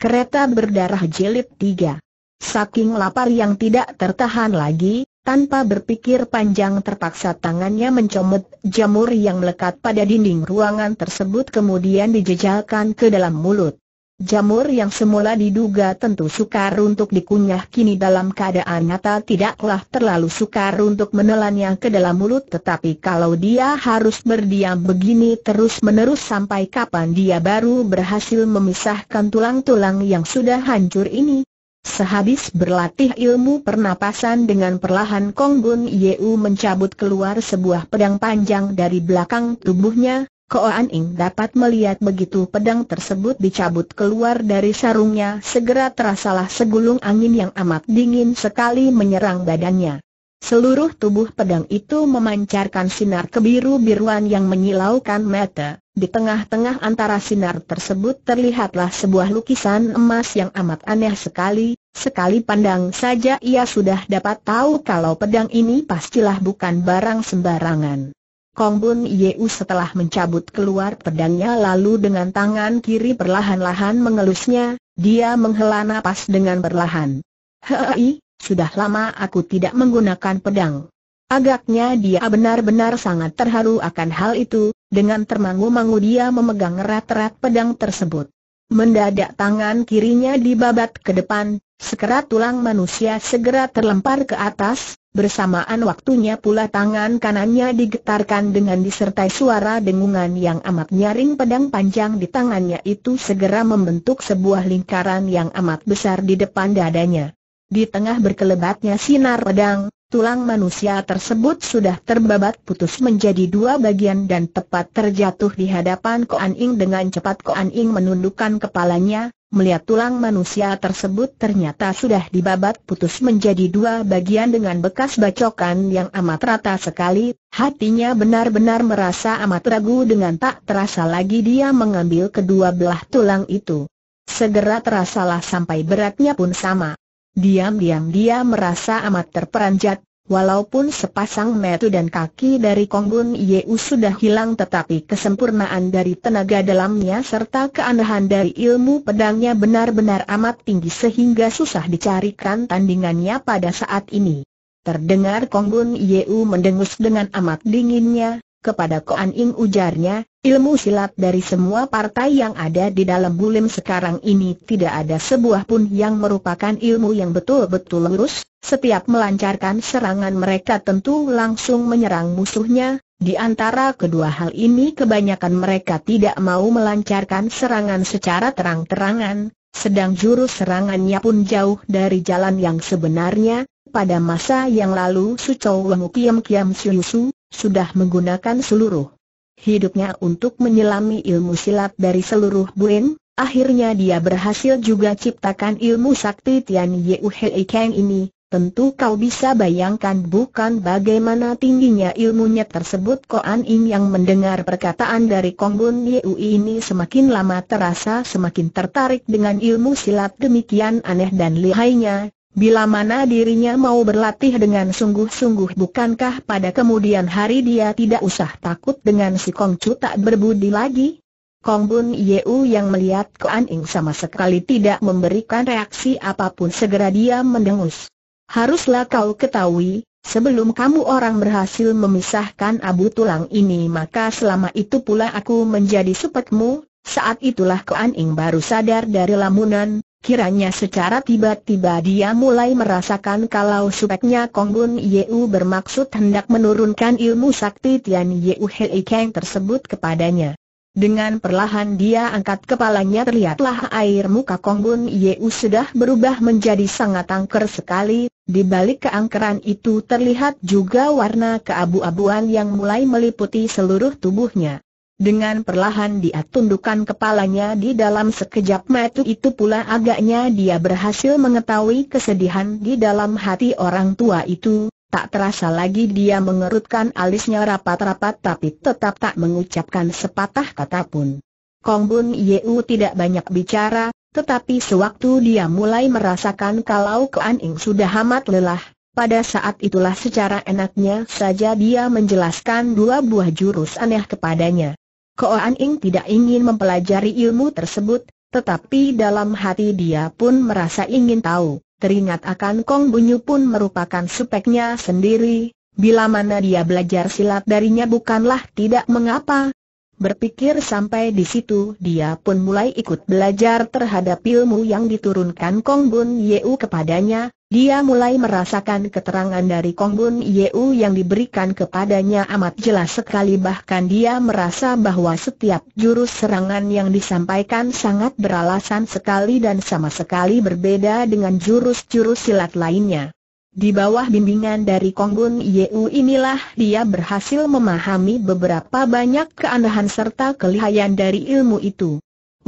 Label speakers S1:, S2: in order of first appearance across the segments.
S1: Kereta berdarah jilid 3. Saking lapar yang tidak tertahan lagi, tanpa berpikir panjang terpaksa tangannya mencomot jamur yang melekat pada dinding ruangan tersebut kemudian dijejalkan ke dalam mulut. Jamur yang semula diduga tentu sukar untuk dikunyah kini dalam keadaan nyata tidaklah terlalu sukar untuk menelannya ke dalam mulut tetapi kalau dia harus berdiam begini terus-menerus sampai kapan dia baru berhasil memisahkan tulang-tulang yang sudah hancur ini. Sehabis berlatih ilmu pernapasan dengan perlahan Kong Bun Yeu mencabut keluar sebuah pedang panjang dari belakang tubuhnya, Koan Ing dapat melihat begitu pedang tersebut dicabut keluar dari sarungnya segera terasalah segulung angin yang amat dingin sekali menyerang badannya. Seluruh tubuh pedang itu memancarkan sinar kebiru-biruan yang menyilaukan mata, di tengah-tengah antara sinar tersebut terlihatlah sebuah lukisan emas yang amat aneh sekali, sekali pandang saja ia sudah dapat tahu kalau pedang ini pastilah bukan barang sembarangan. Kong Bun Yeu setelah mencabut keluar pedangnya lalu dengan tangan kiri perlahan-lahan mengelusnya, dia menghela napas dengan perlahan. Hei, sudah lama aku tidak menggunakan pedang. Agaknya dia benar-benar sangat terharu akan hal itu, dengan termangu-mangu dia memegang erat-erat pedang tersebut. Mendadak tangan kirinya dibabat ke depan, sekerat tulang manusia segera terlempar ke atas, Bersamaan waktunya pula tangan kanannya digetarkan dengan disertai suara dengungan yang amat nyaring pedang panjang di tangannya itu segera membentuk sebuah lingkaran yang amat besar di depan dadanya. Di tengah berkelebatnya sinar pedang, Tulang manusia tersebut sudah terbabat putus menjadi dua bagian dan tepat terjatuh di hadapan Koan Ing dengan cepat Koan Ing menundukkan kepalanya, melihat tulang manusia tersebut ternyata sudah dibabat putus menjadi dua bagian dengan bekas bacokan yang amat rata sekali, hatinya benar-benar merasa amat ragu dengan tak terasa lagi dia mengambil kedua belah tulang itu. Segera terasalah sampai beratnya pun sama. Diam-diam dia merasa amat terperanjat, Walaupun sepasang metu dan kaki dari Kongbun Yeu sudah hilang tetapi kesempurnaan dari tenaga dalamnya serta keanehan dari ilmu pedangnya benar-benar amat tinggi sehingga susah dicarikan tandingannya pada saat ini. Terdengar Kongbun Yeu mendengus dengan amat dinginnya, kepada Koan Ing ujarnya, ilmu silat dari semua partai yang ada di dalam bulim sekarang ini tidak ada sebuah pun yang merupakan ilmu yang betul-betul lurus, setiap melancarkan serangan mereka tentu langsung menyerang musuhnya, di antara kedua hal ini kebanyakan mereka tidak mau melancarkan serangan secara terang-terangan, sedang jurus serangannya pun jauh dari jalan yang sebenarnya, pada masa yang lalu Suco Wang Kiam Kiam Su sudah menggunakan seluruh hidupnya untuk menyelami ilmu silat dari seluruh buin, akhirnya dia berhasil juga ciptakan ilmu sakti Tian Yeu Hei Kang ini, Tentu kau bisa bayangkan bukan bagaimana tingginya ilmunya tersebut An Ing yang mendengar perkataan dari Kong Bun Yeu ini semakin lama terasa semakin tertarik dengan ilmu silat demikian aneh dan lihainya, bila mana dirinya mau berlatih dengan sungguh-sungguh bukankah pada kemudian hari dia tidak usah takut dengan si Kong Chu tak berbudi lagi? Kong Bun Yeu yang melihat An Ing sama sekali tidak memberikan reaksi apapun segera dia mendengus. Haruslah kau ketahui, sebelum kamu orang berhasil memisahkan abu tulang ini maka selama itu pula aku menjadi supetmu, saat itulah Kuan Ing baru sadar dari lamunan, Kiranya secara tiba-tiba dia mulai merasakan kalau supeknya Kongbun Yeu bermaksud hendak menurunkan ilmu sakti Tian Yeu Hei Kang tersebut kepadanya. Dengan perlahan dia angkat kepalanya terlihatlah air muka Kongbun Yeu sudah berubah menjadi sangat angker sekali, di balik keangkeran itu terlihat juga warna keabu-abuan yang mulai meliputi seluruh tubuhnya. Dengan perlahan dia tundukkan kepalanya di dalam sekejap mata itu pula agaknya dia berhasil mengetahui kesedihan di dalam hati orang tua itu, Tak terasa lagi dia mengerutkan alisnya rapat-rapat tapi tetap tak mengucapkan sepatah kata pun. Kong Bun Yeu tidak banyak bicara, tetapi sewaktu dia mulai merasakan kalau Kean Ing sudah amat lelah, pada saat itulah secara enaknya saja dia menjelaskan dua buah jurus aneh kepadanya. Kean Ing tidak ingin mempelajari ilmu tersebut, tetapi dalam hati dia pun merasa ingin tahu teringat akan Kong Bunyu pun merupakan speknya sendiri, bila mana dia belajar silat darinya bukanlah tidak mengapa. Berpikir sampai di situ dia pun mulai ikut belajar terhadap ilmu yang diturunkan Kong Bun Yeu kepadanya, dia mulai merasakan keterangan dari Kong Bun Yeu yang diberikan kepadanya amat jelas sekali bahkan dia merasa bahwa setiap jurus serangan yang disampaikan sangat beralasan sekali dan sama sekali berbeda dengan jurus-jurus silat lainnya. Di bawah bimbingan dari Kong Bun Yeu inilah dia berhasil memahami beberapa banyak keanehan serta kelihayan dari ilmu itu.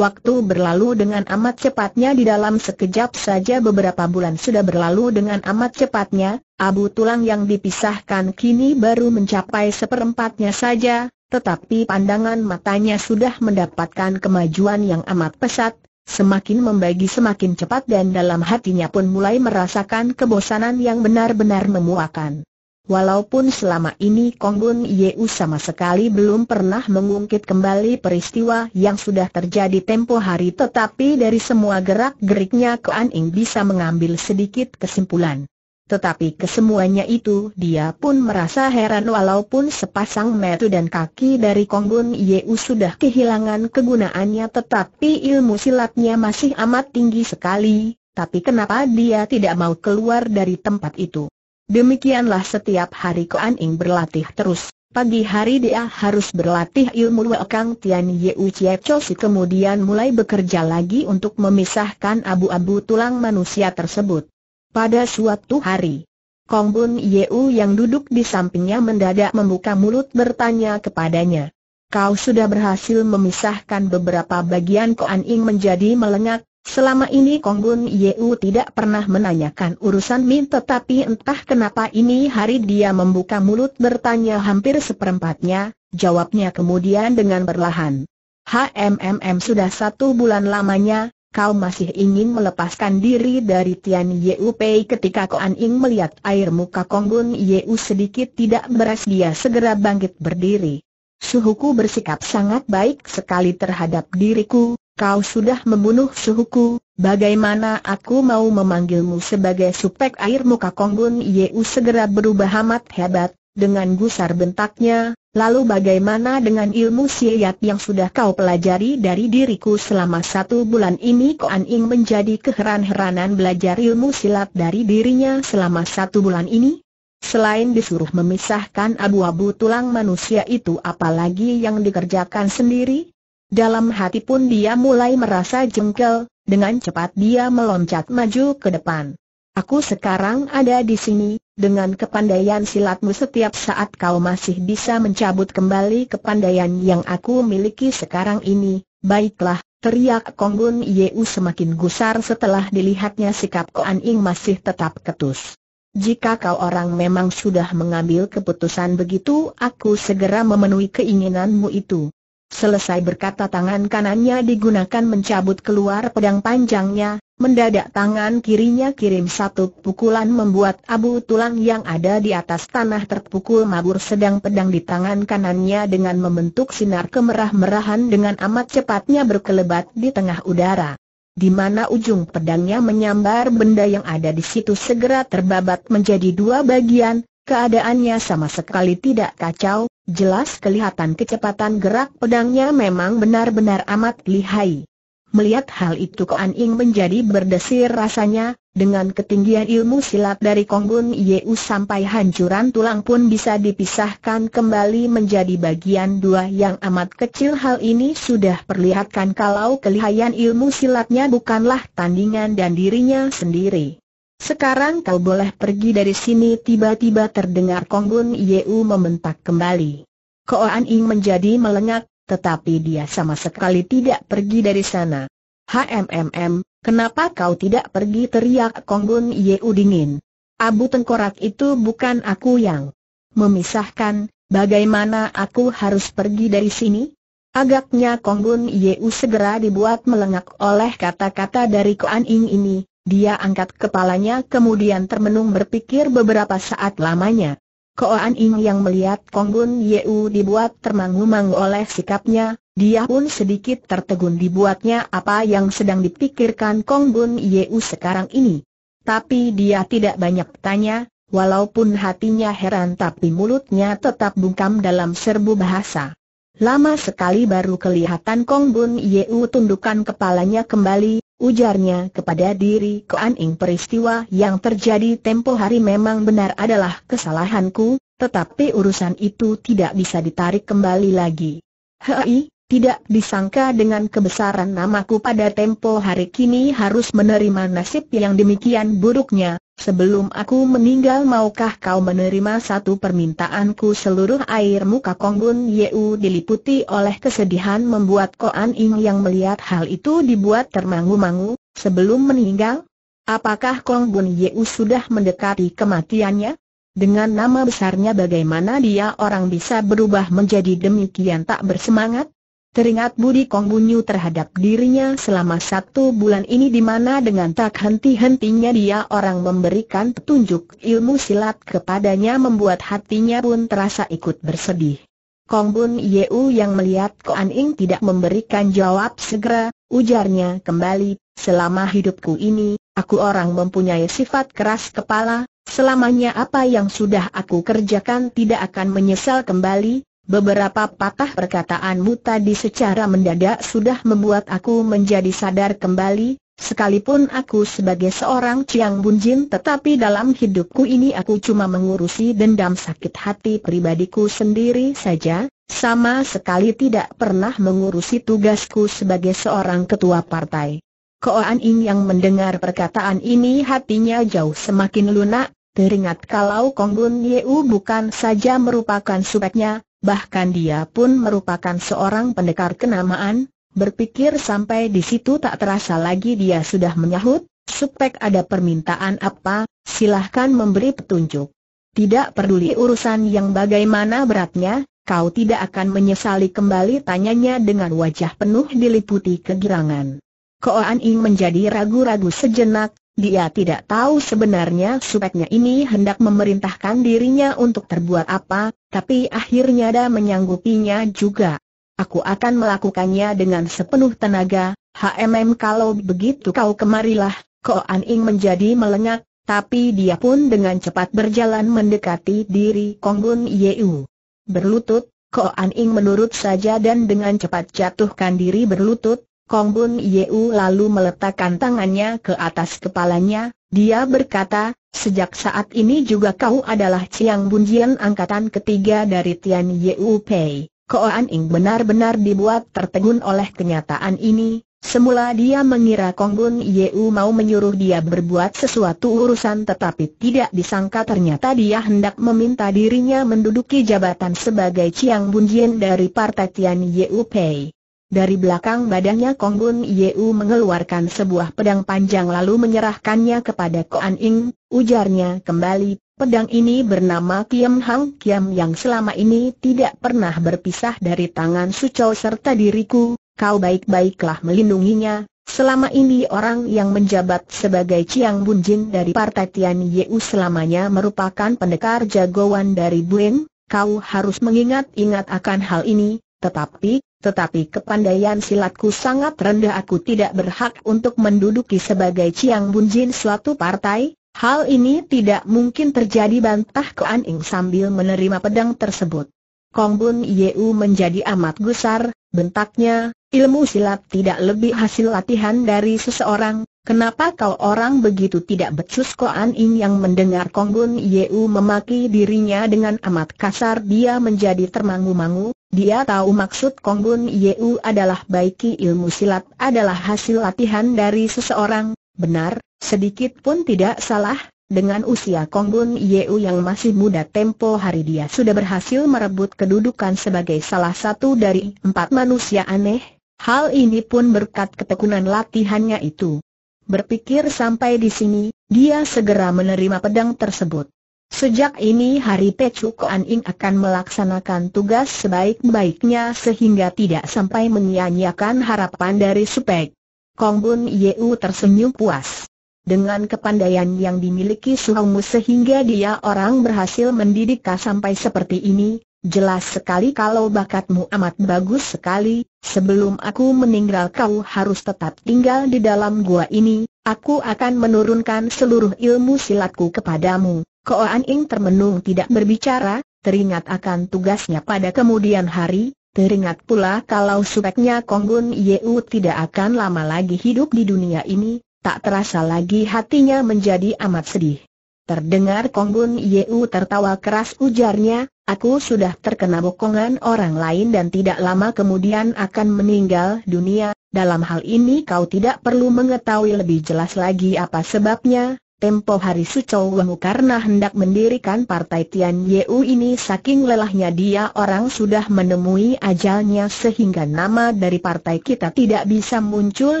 S1: Waktu berlalu dengan amat cepatnya di dalam sekejap saja beberapa bulan sudah berlalu dengan amat cepatnya, abu tulang yang dipisahkan kini baru mencapai seperempatnya saja, tetapi pandangan matanya sudah mendapatkan kemajuan yang amat pesat, semakin membagi semakin cepat dan dalam hatinya pun mulai merasakan kebosanan yang benar-benar memuakan. Walaupun selama ini Bun Yeu sama sekali belum pernah mengungkit kembali peristiwa yang sudah terjadi tempo hari tetapi dari semua gerak-geriknya Kuan Ing bisa mengambil sedikit kesimpulan. Tetapi kesemuanya itu dia pun merasa heran walaupun sepasang metu dan kaki dari Bun Yeu sudah kehilangan kegunaannya tetapi ilmu silatnya masih amat tinggi sekali, tapi kenapa dia tidak mau keluar dari tempat itu? Demikianlah setiap hari Koan Ing berlatih terus. Pagi hari dia harus berlatih ilmu Wekang Tian Yu Chie Chosi kemudian mulai bekerja lagi untuk memisahkan abu-abu tulang manusia tersebut. Pada suatu hari, Kong Bun Yeu yang duduk di sampingnya mendadak membuka mulut bertanya kepadanya. Kau sudah berhasil memisahkan beberapa bagian Koan Ing menjadi melengak, Selama ini Konggun Yeu tidak pernah menanyakan urusan Min tetapi entah kenapa ini hari dia membuka mulut bertanya hampir seperempatnya, jawabnya kemudian dengan perlahan. HMMM sudah satu bulan lamanya, kau masih ingin melepaskan diri dari Tian Yeu Pei ketika Koan Ing melihat air muka Konggun Yeu sedikit tidak beres dia segera bangkit berdiri. Suhuku bersikap sangat baik sekali terhadap diriku, kau sudah membunuh suhuku, bagaimana aku mau memanggilmu sebagai supek air muka Kongbun Yeu segera berubah amat hebat, dengan gusar bentaknya, lalu bagaimana dengan ilmu silat yang sudah kau pelajari dari diriku selama satu bulan ini Koan Ing menjadi keheran-heranan belajar ilmu silat dari dirinya selama satu bulan ini? Selain disuruh memisahkan abu-abu tulang manusia itu apalagi yang dikerjakan sendiri? Dalam hati pun dia mulai merasa jengkel, dengan cepat dia meloncat maju ke depan. Aku sekarang ada di sini, dengan kepandaian silatmu setiap saat kau masih bisa mencabut kembali kepandaian yang aku miliki sekarang ini, baiklah, teriak Kongbun Yeu semakin gusar setelah dilihatnya sikap Koan Ing masih tetap ketus. Jika kau orang memang sudah mengambil keputusan begitu, aku segera memenuhi keinginanmu itu. Selesai berkata tangan kanannya digunakan mencabut keluar pedang panjangnya, mendadak tangan kirinya kirim satu pukulan membuat abu tulang yang ada di atas tanah terpukul mabur sedang pedang di tangan kanannya dengan membentuk sinar kemerah-merahan dengan amat cepatnya berkelebat di tengah udara. Di mana ujung pedangnya menyambar benda yang ada di situ segera terbabat menjadi dua bagian, keadaannya sama sekali tidak kacau, Jelas kelihatan kecepatan gerak pedangnya memang benar-benar amat lihai. Melihat hal itu Koan Ing menjadi berdesir rasanya, dengan ketinggian ilmu silat dari Ye Yeu sampai hancuran tulang pun bisa dipisahkan kembali menjadi bagian dua yang amat kecil hal ini sudah perlihatkan kalau kelihayan ilmu silatnya bukanlah tandingan dan dirinya sendiri. Sekarang kau boleh pergi dari sini tiba-tiba terdengar Kong Bun Yeu membentak kembali. Koan Ing menjadi melengak, tetapi dia sama sekali tidak pergi dari sana. HMMM, kenapa kau tidak pergi teriak Kong Bun Yeu dingin. Abu tengkorak itu bukan aku yang memisahkan, bagaimana aku harus pergi dari sini? Agaknya Kong Bun Yeu segera dibuat melengak oleh kata-kata dari Koan Ing ini, dia angkat kepalanya kemudian termenung berpikir beberapa saat lamanya. Koan Ing yang melihat Kong Bun Yeu dibuat termangu-mangu oleh sikapnya, dia pun sedikit tertegun dibuatnya apa yang sedang dipikirkan Kong Bun Yeu sekarang ini. Tapi dia tidak banyak tanya, walaupun hatinya heran tapi mulutnya tetap bungkam dalam serbu bahasa. Lama sekali baru kelihatan Kong Bun Yeu tundukkan kepalanya kembali, Ujarnya kepada diri Koan Ing peristiwa yang terjadi tempo hari memang benar adalah kesalahanku, tetapi urusan itu tidak bisa ditarik kembali lagi. Hei, tidak disangka dengan kebesaran namaku pada tempo hari kini harus menerima nasib yang demikian buruknya, Sebelum aku meninggal maukah kau menerima satu permintaanku seluruh air muka Kongbun Yeu diliputi oleh kesedihan membuat Koan Ing yang melihat hal itu dibuat termangu-mangu, sebelum meninggal? Apakah Kongbun Yeu sudah mendekati kematiannya? Dengan nama besarnya bagaimana dia orang bisa berubah menjadi demikian tak bersemangat? Teringat Budi Kong Bunyu terhadap dirinya selama satu bulan ini di mana dengan tak henti-hentinya dia orang memberikan petunjuk ilmu silat kepadanya membuat hatinya pun terasa ikut bersedih. Kong Bun Yeu yang melihat Koan Ing tidak memberikan jawab segera, ujarnya kembali, selama hidupku ini, aku orang mempunyai sifat keras kepala, selamanya apa yang sudah aku kerjakan tidak akan menyesal kembali, Beberapa patah perkataanmu tadi secara mendadak sudah membuat aku menjadi sadar kembali, sekalipun aku sebagai seorang Ciang Bunjin tetapi dalam hidupku ini aku cuma mengurusi dendam sakit hati pribadiku sendiri saja, sama sekali tidak pernah mengurusi tugasku sebagai seorang ketua partai. Koan Ing yang mendengar perkataan ini hatinya jauh semakin lunak, teringat kalau Kong Bun Yeu bukan saja merupakan subatnya, bahkan dia pun merupakan seorang pendekar kenamaan, berpikir sampai di situ tak terasa lagi dia sudah menyahut, Supek ada permintaan apa, silahkan memberi petunjuk. Tidak peduli urusan yang bagaimana beratnya, kau tidak akan menyesali kembali tanyanya dengan wajah penuh diliputi kegirangan. Koan Ing menjadi ragu-ragu sejenak, dia tidak tahu sebenarnya supeknya ini hendak memerintahkan dirinya untuk terbuat apa, tapi akhirnya dia menyanggupinya juga. Aku akan melakukannya dengan sepenuh tenaga, HMM kalau begitu kau kemarilah, Ko An menjadi melengak, tapi dia pun dengan cepat berjalan mendekati diri Kong Gun Yeu. Berlutut, Ko An menurut saja dan dengan cepat jatuhkan diri berlutut, Kong Bun Yeu lalu meletakkan tangannya ke atas kepalanya, dia berkata, sejak saat ini juga kau adalah Chiang Jian angkatan ketiga dari Tian Yeu Pei. Koan Ing benar-benar dibuat tertegun oleh kenyataan ini, semula dia mengira Kong Bun Yeu mau menyuruh dia berbuat sesuatu urusan tetapi tidak disangka ternyata dia hendak meminta dirinya menduduki jabatan sebagai Chiang Jian dari Partai Tian Yeu Pei. Dari belakang badannya Kong Bun Yeu mengeluarkan sebuah pedang panjang lalu menyerahkannya kepada Koan Ing, ujarnya kembali, pedang ini bernama Kiam Hang Kiam yang selama ini tidak pernah berpisah dari tangan Suco serta diriku, kau baik-baiklah melindunginya, Selama ini orang yang menjabat sebagai Chiang Jin dari Partai Tian Yeu selamanya merupakan pendekar jagoan dari Buen, kau harus mengingat-ingat akan hal ini, tetapi, tetapi kepandaian silatku sangat rendah aku tidak berhak untuk menduduki sebagai Chiang Bunjin suatu partai, hal ini tidak mungkin terjadi bantah Koan Ing sambil menerima pedang tersebut. Kong Bun Yeu menjadi amat gusar, bentaknya, ilmu silat tidak lebih hasil latihan dari seseorang, kenapa kau orang begitu tidak becus Ko Ing yang mendengar Kong Bun Yeu memaki dirinya dengan amat kasar dia menjadi termangu-mangu, dia tahu maksud Kongbun Yeu adalah baiki ilmu silat adalah hasil latihan dari seseorang, benar, sedikit pun tidak salah, dengan usia Kongbun Yeu yang masih muda tempo hari dia sudah berhasil merebut kedudukan sebagai salah satu dari empat manusia aneh, hal ini pun berkat ketekunan latihannya itu. Berpikir sampai di sini, dia segera menerima pedang tersebut. Sejak ini hari Pecu Koan Ing akan melaksanakan tugas sebaik-baiknya sehingga tidak sampai menyia-nyiakan harapan dari Supek. Kong Bun Yeu tersenyum puas. Dengan kepandaian yang dimiliki Suhongmu sehingga dia orang berhasil mendidikkah sampai seperti ini, jelas sekali kalau bakatmu amat bagus sekali, sebelum aku meninggal kau harus tetap tinggal di dalam gua ini, aku akan menurunkan seluruh ilmu silatku kepadamu. Ko An Ing termenung tidak berbicara, teringat akan tugasnya pada kemudian hari, teringat pula kalau supeknya Konggun Yeu tidak akan lama lagi hidup di dunia ini, tak terasa lagi hatinya menjadi amat sedih. Terdengar Kong Konggun Yeu tertawa keras ujarnya, Aku sudah terkena bokongan orang lain dan tidak lama kemudian akan meninggal dunia. Dalam hal ini kau tidak perlu mengetahui lebih jelas lagi apa sebabnya, Tempo hari Sucou Wemu karena hendak mendirikan partai Tian Yeu ini saking lelahnya dia orang sudah menemui ajalnya sehingga nama dari partai kita tidak bisa muncul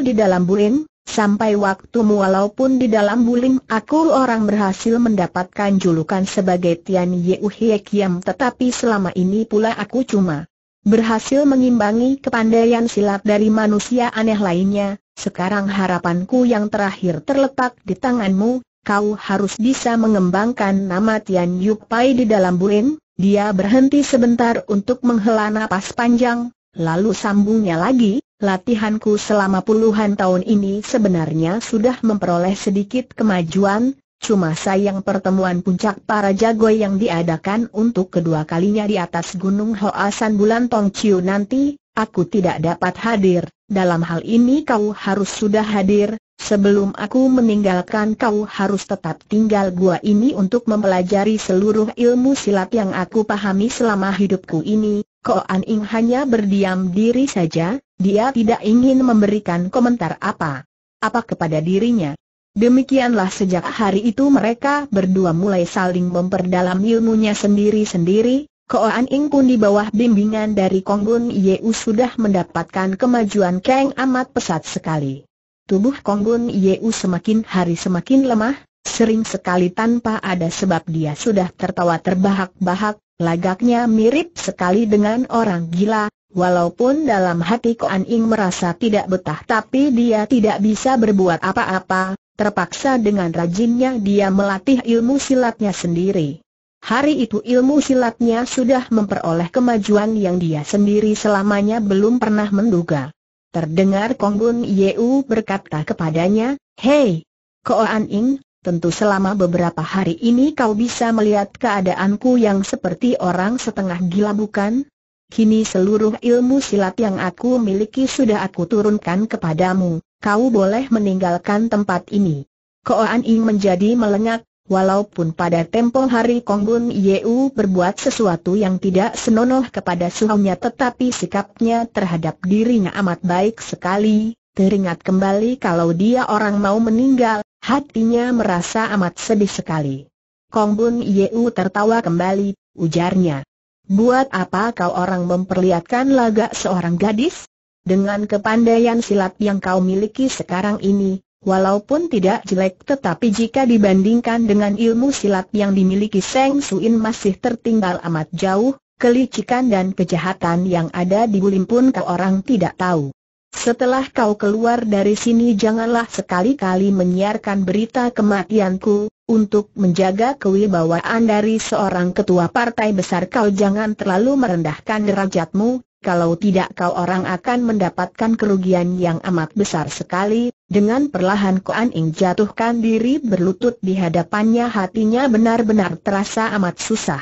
S1: di dalam bulim, sampai waktumu walaupun di dalam bulim aku orang berhasil mendapatkan julukan sebagai Tian Yeu Hie Kiam tetapi selama ini pula aku cuma berhasil mengimbangi kepandaian silat dari manusia aneh lainnya, sekarang harapanku yang terakhir terletak di tanganmu, kau harus bisa mengembangkan nama Tian Yuk Pai di dalam buin. Dia berhenti sebentar untuk menghela nafas panjang, lalu sambungnya lagi, latihanku selama puluhan tahun ini sebenarnya sudah memperoleh sedikit kemajuan, cuma sayang pertemuan puncak para jago yang diadakan untuk kedua kalinya di atas Gunung Hoasan Bulan Tongciu nanti, Aku tidak dapat hadir, dalam hal ini kau harus sudah hadir, sebelum aku meninggalkan kau harus tetap tinggal gua ini untuk mempelajari seluruh ilmu silat yang aku pahami selama hidupku ini. Ko An Ing hanya berdiam diri saja, dia tidak ingin memberikan komentar apa-apa kepada dirinya. Demikianlah sejak hari itu mereka berdua mulai saling memperdalam ilmunya sendiri-sendiri, Koan Ing pun di bawah bimbingan dari Kong Bun Yeu sudah mendapatkan kemajuan keng amat pesat sekali. Tubuh Kong Bun Yeu semakin hari semakin lemah, sering sekali tanpa ada sebab dia sudah tertawa terbahak-bahak, lagaknya mirip sekali dengan orang gila, walaupun dalam hati Koan Ing merasa tidak betah tapi dia tidak bisa berbuat apa-apa, terpaksa dengan rajinnya dia melatih ilmu silatnya sendiri. Hari itu ilmu silatnya sudah memperoleh kemajuan yang dia sendiri selamanya belum pernah menduga. Terdengar Kongbun Yeu berkata kepadanya, Hei, Koan Ing, tentu selama beberapa hari ini kau bisa melihat keadaanku yang seperti orang setengah gila bukan? Kini seluruh ilmu silat yang aku miliki sudah aku turunkan kepadamu, kau boleh meninggalkan tempat ini. Koan Ing menjadi melengak, Walaupun pada tempo hari Kong Bun Yeu berbuat sesuatu yang tidak senonoh kepada suhunya tetapi sikapnya terhadap dirinya amat baik sekali, teringat kembali kalau dia orang mau meninggal, hatinya merasa amat sedih sekali. Kong Bun Yeu tertawa kembali, ujarnya. Buat apa kau orang memperlihatkan lagak seorang gadis? Dengan kepandaian silat yang kau miliki sekarang ini, Walaupun tidak jelek tetapi jika dibandingkan dengan ilmu silat yang dimiliki Seng Suin masih tertinggal amat jauh, kelicikan dan kejahatan yang ada di Bulim pun kau orang tidak tahu. Setelah kau keluar dari sini janganlah sekali-kali menyiarkan berita kematianku, untuk menjaga kewibawaan dari seorang ketua partai besar kau jangan terlalu merendahkan derajatmu, kalau tidak kau orang akan mendapatkan kerugian yang amat besar sekali, dengan perlahan Koan Ing jatuhkan diri berlutut di hadapannya hatinya benar-benar terasa amat susah.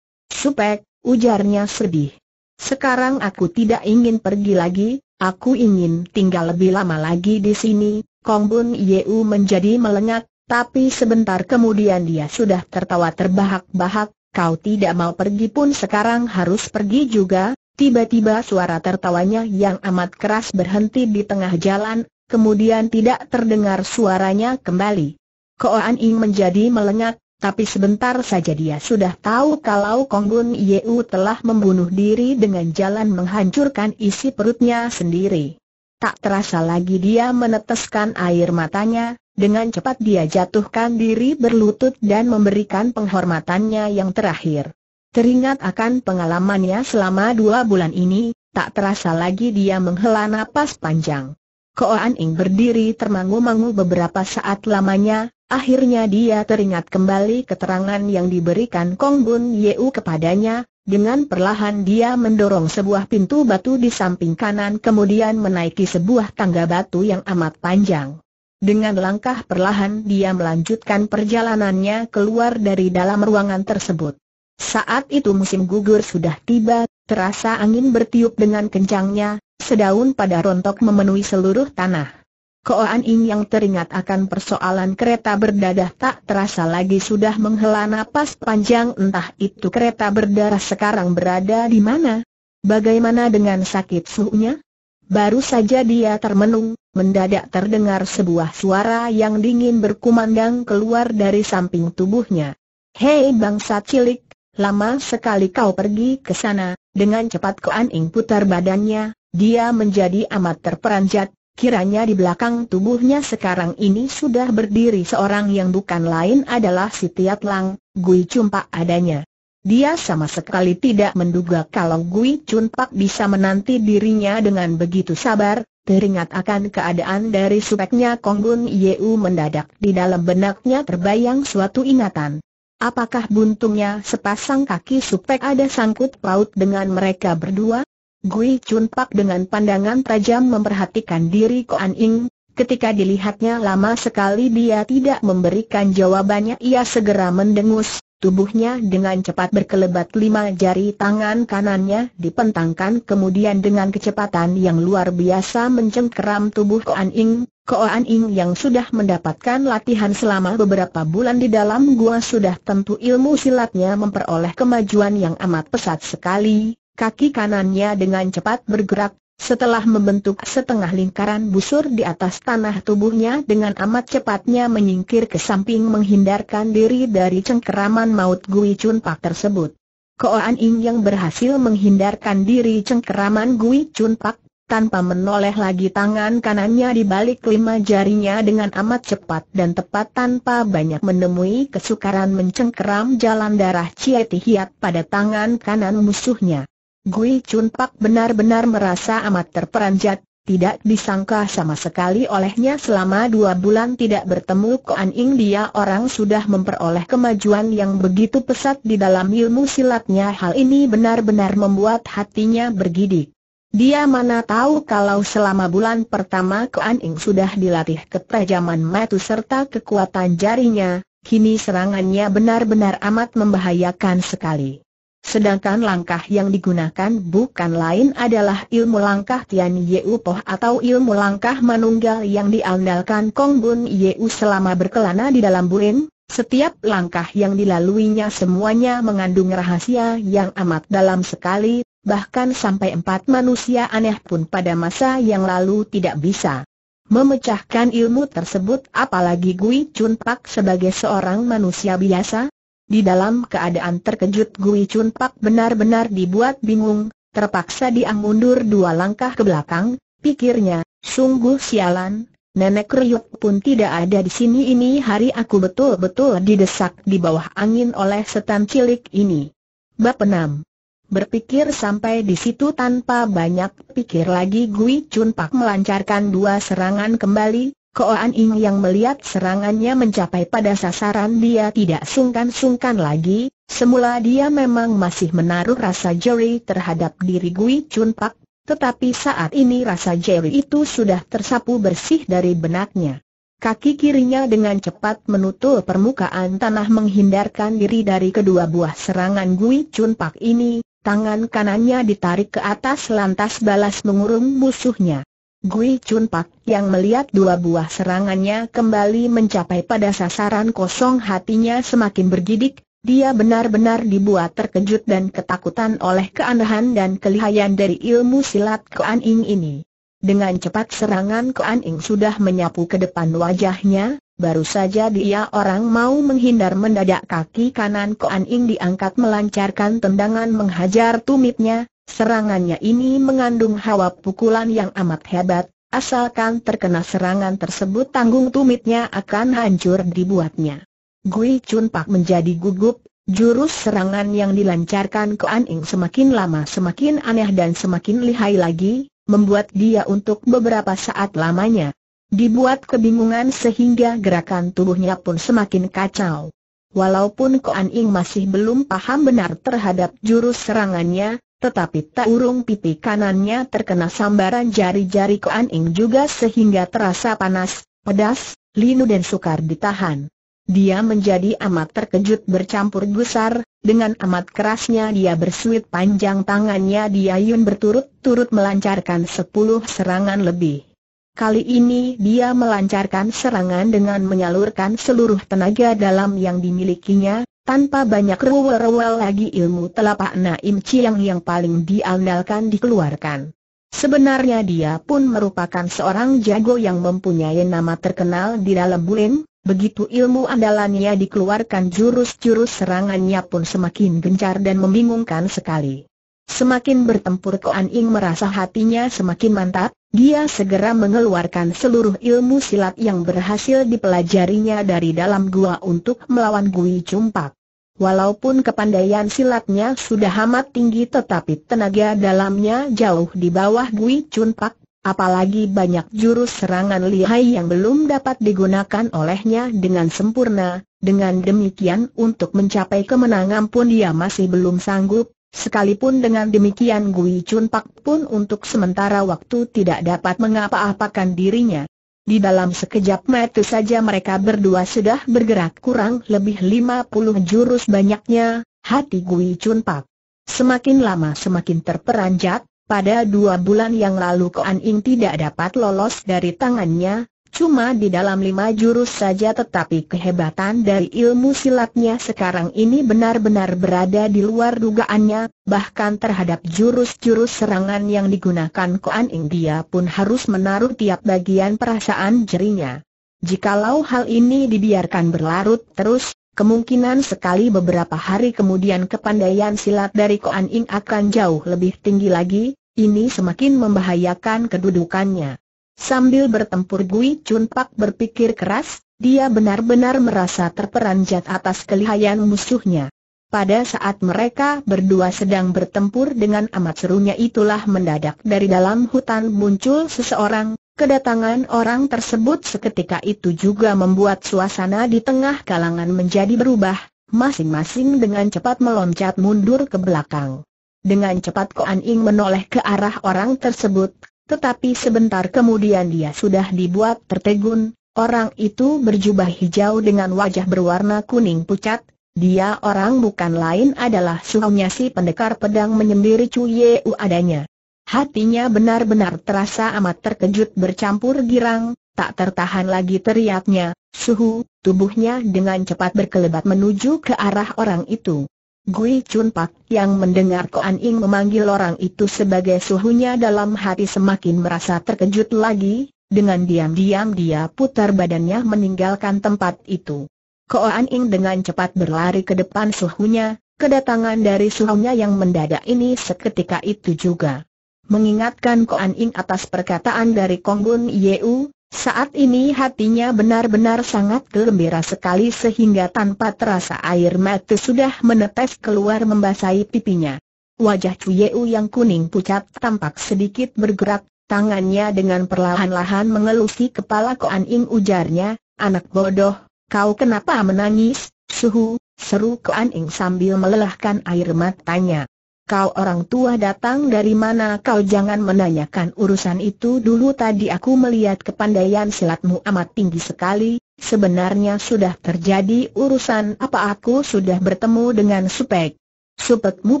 S1: Supek, ujarnya sedih. Sekarang aku tidak ingin pergi lagi, aku ingin tinggal lebih lama lagi di sini. Kong Bun Yeu menjadi melengak, tapi sebentar kemudian dia sudah tertawa terbahak-bahak, kau tidak mau pergi pun sekarang harus pergi juga. Tiba-tiba suara tertawanya yang amat keras berhenti di tengah jalan, kemudian tidak terdengar suaranya kembali. Koan Ing menjadi melengak, tapi sebentar saja dia sudah tahu kalau Konggun Yeu telah membunuh diri dengan jalan menghancurkan isi perutnya sendiri. Tak terasa lagi dia meneteskan air matanya, dengan cepat dia jatuhkan diri berlutut dan memberikan penghormatannya yang terakhir. Teringat akan pengalamannya selama dua bulan ini, tak terasa lagi dia menghela napas panjang. Ko An Ing berdiri termangu-mangu beberapa saat lamanya, akhirnya dia teringat kembali keterangan yang diberikan Kong Bun Yeu kepadanya, dengan perlahan dia mendorong sebuah pintu batu di samping kanan kemudian menaiki sebuah tangga batu yang amat panjang. Dengan langkah perlahan dia melanjutkan perjalanannya keluar dari dalam ruangan tersebut. Saat itu musim gugur sudah tiba, Terasa angin bertiup dengan kencangnya, sedaun pada rontok memenuhi seluruh tanah. Koan Ing yang teringat akan persoalan kereta berdadah tak terasa lagi sudah menghela napas panjang entah itu kereta berdarah sekarang berada di mana. Bagaimana dengan sakit suhunya? Baru saja dia termenung, mendadak terdengar sebuah suara yang dingin berkumandang keluar dari samping tubuhnya. Hei bangsa cilik, Lama sekali kau pergi ke sana, dengan cepat Koan Ing putar badannya, dia menjadi amat terperanjat, kiranya di belakang tubuhnya sekarang ini sudah berdiri seorang yang bukan lain adalah si Tiat Lang, Gui Cumpak adanya. Dia sama sekali tidak menduga kalau Gui Cumpak bisa menanti dirinya dengan begitu sabar, teringat akan keadaan dari supeknya Kong Bun Yeu mendadak di dalam benaknya terbayang suatu ingatan. Apakah buntungnya sepasang kaki supek ada sangkut paut dengan mereka berdua? Gui Chun Pak dengan pandangan tajam memperhatikan diri Koan Ing, ketika dilihatnya lama sekali dia tidak memberikan jawabannya ia segera mendengus, Tubuhnya dengan cepat berkelebat lima jari tangan kanannya dipentangkan kemudian dengan kecepatan yang luar biasa mencengkeram tubuh Koan Ing. Koan Ing yang sudah mendapatkan latihan selama beberapa bulan di dalam gua sudah tentu ilmu silatnya memperoleh kemajuan yang amat pesat sekali. Kaki kanannya dengan cepat bergerak, setelah membentuk setengah lingkaran busur di atas tanah tubuhnya dengan amat cepatnya menyingkir ke samping menghindarkan diri dari cengkeraman maut Gui Chun Pak tersebut. Koan Ing yang berhasil menghindarkan diri cengkeraman Gui Chun Pak, tanpa menoleh lagi tangan kanannya di balik lima jarinya dengan amat cepat dan tepat tanpa banyak menemui kesukaran mencengkeram jalan darah Chia Tihiat pada tangan kanan musuhnya. Gui Chun Pak benar-benar merasa amat terperanjat, tidak disangka sama sekali olehnya selama dua bulan tidak bertemu Koan Ing dia orang sudah memperoleh kemajuan yang begitu pesat di dalam ilmu silatnya hal ini benar-benar membuat hatinya bergidik. Dia mana tahu kalau selama bulan pertama Koan Ing sudah dilatih ketajaman metu serta kekuatan jarinya, kini serangannya benar-benar amat membahayakan sekali. Sedangkan langkah yang digunakan bukan lain adalah ilmu langkah Tian Yeu Poh atau ilmu langkah manunggal yang diandalkan Kong Bun Yeu selama berkelana di dalam Buin. Setiap langkah yang dilaluinya semuanya mengandung rahasia yang amat dalam sekali, bahkan sampai empat manusia aneh pun pada masa yang lalu tidak bisa memecahkan ilmu tersebut apalagi Gui Chun Pak sebagai seorang manusia biasa, di dalam keadaan terkejut Gui Chun Pak benar-benar dibuat bingung, terpaksa dia mundur dua langkah ke belakang, pikirnya, sungguh sialan, nenek Ryuk pun tidak ada di sini ini hari aku betul-betul didesak di bawah angin oleh setan cilik ini. Bab 6 Berpikir sampai di situ tanpa banyak pikir lagi Gui Chun Pak melancarkan dua serangan kembali, Koan Ing yang melihat serangannya mencapai pada sasaran dia tidak sungkan-sungkan lagi, semula dia memang masih menaruh rasa jeri terhadap diri Gui Chun Pak, tetapi saat ini rasa jeri itu sudah tersapu bersih dari benaknya. Kaki kirinya dengan cepat menutup permukaan tanah menghindarkan diri dari kedua buah serangan Gui Chun Pak ini, tangan kanannya ditarik ke atas lantas balas mengurung musuhnya. Gui Chun Pak yang melihat dua buah serangannya kembali mencapai pada sasaran kosong hatinya semakin bergidik, dia benar-benar dibuat terkejut dan ketakutan oleh keanehan dan kelihayan dari ilmu silat Kuan Ing ini. Dengan cepat serangan Kuan Ing sudah menyapu ke depan wajahnya, baru saja dia orang mau menghindar mendadak kaki kanan Kuan Ing diangkat melancarkan tendangan menghajar tumitnya, Serangannya ini mengandung hawa pukulan yang amat hebat, asalkan terkena serangan tersebut tanggung tumitnya akan hancur dibuatnya. Gui Chun Pak menjadi gugup, jurus serangan yang dilancarkan ke Ing semakin lama semakin aneh dan semakin lihai lagi, membuat dia untuk beberapa saat lamanya dibuat kebingungan sehingga gerakan tubuhnya pun semakin kacau. Walaupun Koan Ing masih belum paham benar terhadap jurus serangannya, tetapi tak urung pipi kanannya terkena sambaran jari-jari Kuan Ing juga sehingga terasa panas, pedas, linu dan sukar ditahan. Dia menjadi amat terkejut bercampur gusar, dengan amat kerasnya dia bersuit panjang tangannya diayun berturut-turut melancarkan sepuluh serangan lebih. Kali ini dia melancarkan serangan dengan menyalurkan seluruh tenaga dalam yang dimilikinya, tanpa banyak rewel-rewel lagi ilmu telapak Naim Chiang yang paling diandalkan dikeluarkan. Sebenarnya dia pun merupakan seorang jago yang mempunyai nama terkenal di dalam bulim, begitu ilmu andalannya dikeluarkan jurus-jurus serangannya pun semakin gencar dan membingungkan sekali. Semakin bertempur Koan Ing merasa hatinya semakin mantap, dia segera mengeluarkan seluruh ilmu silat yang berhasil dipelajarinya dari dalam gua untuk melawan Gui Cumpak. Walaupun kepandaian silatnya sudah amat tinggi tetapi tenaga dalamnya jauh di bawah Gui Chun Pak, apalagi banyak jurus serangan lihai yang belum dapat digunakan olehnya dengan sempurna, dengan demikian untuk mencapai kemenangan pun dia masih belum sanggup, sekalipun dengan demikian Gui Chun Pak pun untuk sementara waktu tidak dapat mengapa-apakan dirinya. Di dalam sekejap mata saja mereka berdua sudah bergerak kurang lebih lima puluh jurus banyaknya, hati Gui Chun Pak. Semakin lama semakin terperanjat, pada dua bulan yang lalu Koan Ing tidak dapat lolos dari tangannya, Cuma di dalam lima jurus saja tetapi kehebatan dari ilmu silatnya sekarang ini benar-benar berada di luar dugaannya, bahkan terhadap jurus-jurus serangan yang digunakan Koan Ing pun harus menaruh tiap bagian perasaan jerinya. Jikalau hal ini dibiarkan berlarut terus, kemungkinan sekali beberapa hari kemudian kepandaian silat dari Koan Ing akan jauh lebih tinggi lagi, ini semakin membahayakan kedudukannya. Sambil bertempur Gui Chun Pak berpikir keras, dia benar-benar merasa terperanjat atas kelihayan musuhnya. Pada saat mereka berdua sedang bertempur dengan amat serunya itulah mendadak dari dalam hutan muncul seseorang, kedatangan orang tersebut seketika itu juga membuat suasana di tengah kalangan menjadi berubah, masing-masing dengan cepat meloncat mundur ke belakang. Dengan cepat Koan Ing menoleh ke arah orang tersebut, tetapi sebentar kemudian dia sudah dibuat tertegun, orang itu berjubah hijau dengan wajah berwarna kuning pucat, dia orang bukan lain adalah suaminya si pendekar pedang menyendiri Ye U adanya. Hatinya benar-benar terasa amat terkejut bercampur girang, tak tertahan lagi teriaknya, suhu, tubuhnya dengan cepat berkelebat menuju ke arah orang itu. Gui Chun Pak yang mendengar Koan Ing memanggil orang itu sebagai suhunya dalam hati semakin merasa terkejut lagi, dengan diam-diam dia putar badannya meninggalkan tempat itu. Koan Ing dengan cepat berlari ke depan suhunya, kedatangan dari suhunya yang mendadak ini seketika itu juga. Mengingatkan Koan Ing atas perkataan dari Kong Bun Yeu, saat ini hatinya benar-benar sangat gembira sekali sehingga tanpa terasa air mata sudah menetes keluar membasahi pipinya. Wajah Cuyeu yang kuning pucat tampak sedikit bergerak, tangannya dengan perlahan-lahan mengelusi kepala Koan Ing ujarnya, anak bodoh, kau kenapa menangis, suhu, seru Koan Ing sambil melelahkan air matanya. Kau orang tua datang dari mana kau jangan menanyakan urusan itu dulu tadi aku melihat kepandaian silatmu amat tinggi sekali, sebenarnya sudah terjadi urusan apa aku sudah bertemu dengan Supek. Supekmu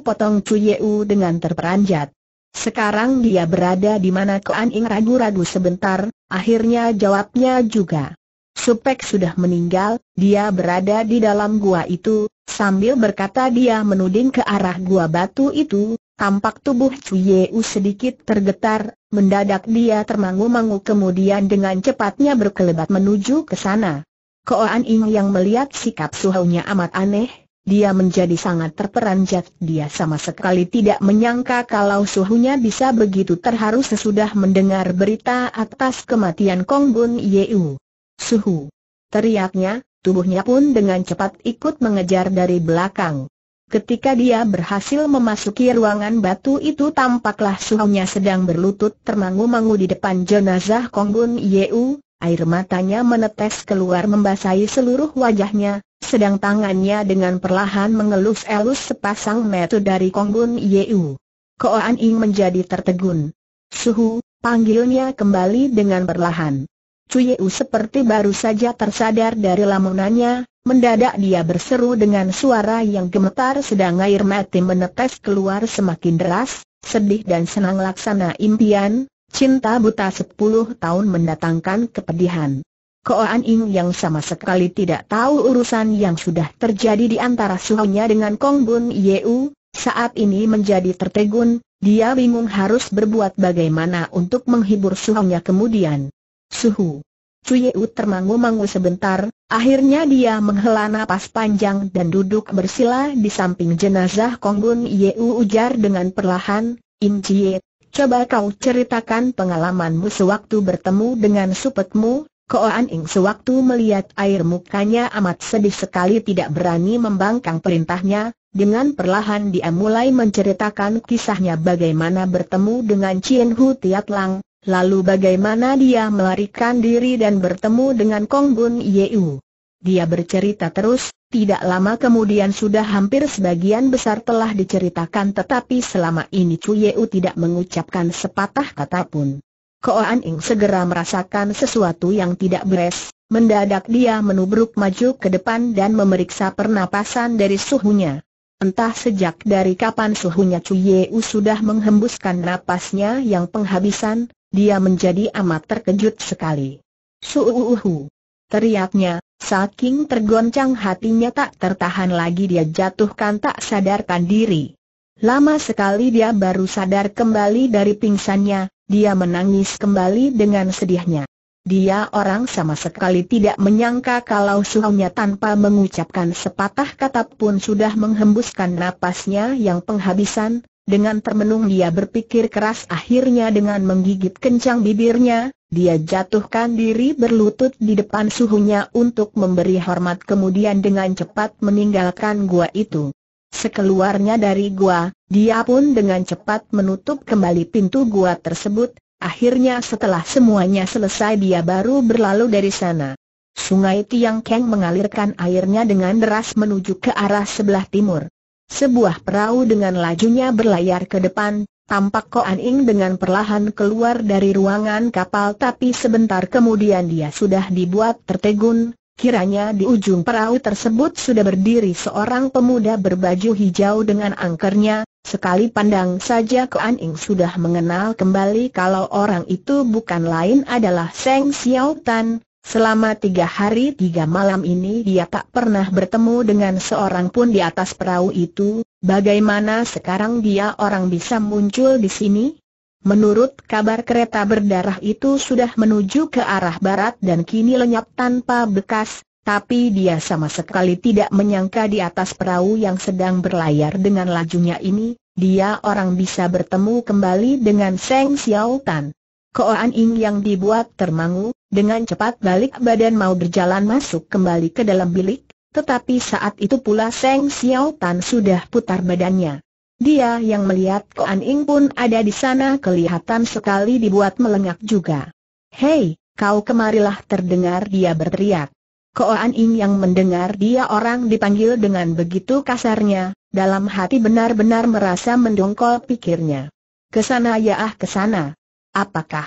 S1: potong Cuyeu dengan terperanjat. Sekarang dia berada di mana Keaning Ing ragu-ragu sebentar, akhirnya jawabnya juga. Supek sudah meninggal, dia berada di dalam gua itu, Sambil berkata dia menuding ke arah gua batu itu, tampak tubuh Cui U sedikit tergetar, mendadak dia termangu-mangu kemudian dengan cepatnya berkelebat menuju ke sana. Koan Ing yang melihat sikap suhunya amat aneh, dia menjadi sangat terperanjat dia sama sekali tidak menyangka kalau suhunya bisa begitu terharu sesudah mendengar berita atas kematian Kong Bun Yeu. Suhu! Teriaknya, Tubuhnya pun dengan cepat ikut mengejar dari belakang. Ketika dia berhasil memasuki ruangan batu itu tampaklah suhunya sedang berlutut termangu-mangu di depan jenazah Kongbun Yeu, air matanya menetes keluar membasahi seluruh wajahnya, sedang tangannya dengan perlahan mengelus-elus sepasang metu dari Kongbun Yeu. Koan Ing menjadi tertegun. Suhu, panggilnya kembali dengan perlahan. Cuyu seperti baru saja tersadar dari lamunannya, mendadak dia berseru dengan suara yang gemetar sedang air mati menetes keluar semakin deras, sedih dan senang laksana impian, cinta buta sepuluh tahun mendatangkan kepedihan. Koan Ing yang sama sekali tidak tahu urusan yang sudah terjadi di antara suhunya dengan Kong Bun Yeu, saat ini menjadi tertegun, dia bingung harus berbuat bagaimana untuk menghibur suhunya kemudian. Suhu. Cuyeu termangu-mangu sebentar, akhirnya dia menghela nafas panjang dan duduk bersila di samping jenazah Konggun Yeu ujar dengan perlahan, In coba kau ceritakan pengalamanmu sewaktu bertemu dengan supetmu, Koan Ing sewaktu melihat air mukanya amat sedih sekali tidak berani membangkang perintahnya, dengan perlahan dia mulai menceritakan kisahnya bagaimana bertemu dengan Cien Hu Tiat Lang, Lalu bagaimana dia melarikan diri dan bertemu dengan Kong Bun Yeu? Dia bercerita terus, tidak lama kemudian sudah hampir sebagian besar telah diceritakan tetapi selama ini Chu Yeu tidak mengucapkan sepatah kata pun. Koan Ing segera merasakan sesuatu yang tidak beres, mendadak dia menubruk maju ke depan dan memeriksa pernapasan dari suhunya. Entah sejak dari kapan suhunya Chu Yeu sudah menghembuskan napasnya yang penghabisan, dia menjadi amat terkejut sekali. Suuhu! Teriaknya, saking tergoncang hatinya tak tertahan lagi dia jatuhkan tak sadarkan diri. Lama sekali dia baru sadar kembali dari pingsannya, dia menangis kembali dengan sedihnya. Dia orang sama sekali tidak menyangka kalau suhunya tanpa mengucapkan sepatah kata pun sudah menghembuskan napasnya yang penghabisan, dengan termenung dia berpikir keras akhirnya dengan menggigit kencang bibirnya, dia jatuhkan diri berlutut di depan suhunya untuk memberi hormat kemudian dengan cepat meninggalkan gua itu. Sekeluarnya dari gua, dia pun dengan cepat menutup kembali pintu gua tersebut, akhirnya setelah semuanya selesai dia baru berlalu dari sana. Sungai Tiang Keng mengalirkan airnya dengan deras menuju ke arah sebelah timur. Sebuah perahu dengan lajunya berlayar ke depan, tampak Koan Ing dengan perlahan keluar dari ruangan kapal tapi sebentar kemudian dia sudah dibuat tertegun, kiranya di ujung perahu tersebut sudah berdiri seorang pemuda berbaju hijau dengan angkernya, sekali pandang saja Koan Ing sudah mengenal kembali kalau orang itu bukan lain adalah Seng Xiao Tan, Selama tiga hari tiga malam ini dia tak pernah bertemu dengan seorang pun di atas perahu itu, bagaimana sekarang dia orang bisa muncul di sini? Menurut kabar kereta berdarah itu sudah menuju ke arah barat dan kini lenyap tanpa bekas, tapi dia sama sekali tidak menyangka di atas perahu yang sedang berlayar dengan lajunya ini, dia orang bisa bertemu kembali dengan Seng Xiao Tan. Koan Ing yang dibuat termangu, dengan cepat balik badan mau berjalan masuk kembali ke dalam bilik, tetapi saat itu pula Seng Xiao Tan sudah putar badannya. Dia yang melihat Koan Ing pun ada di sana kelihatan sekali dibuat melengak juga. Hei, kau kemarilah terdengar dia berteriak. Koan Ing yang mendengar dia orang dipanggil dengan begitu kasarnya, dalam hati benar-benar merasa mendongkol pikirnya. Kesana ya ah kesana. Apakah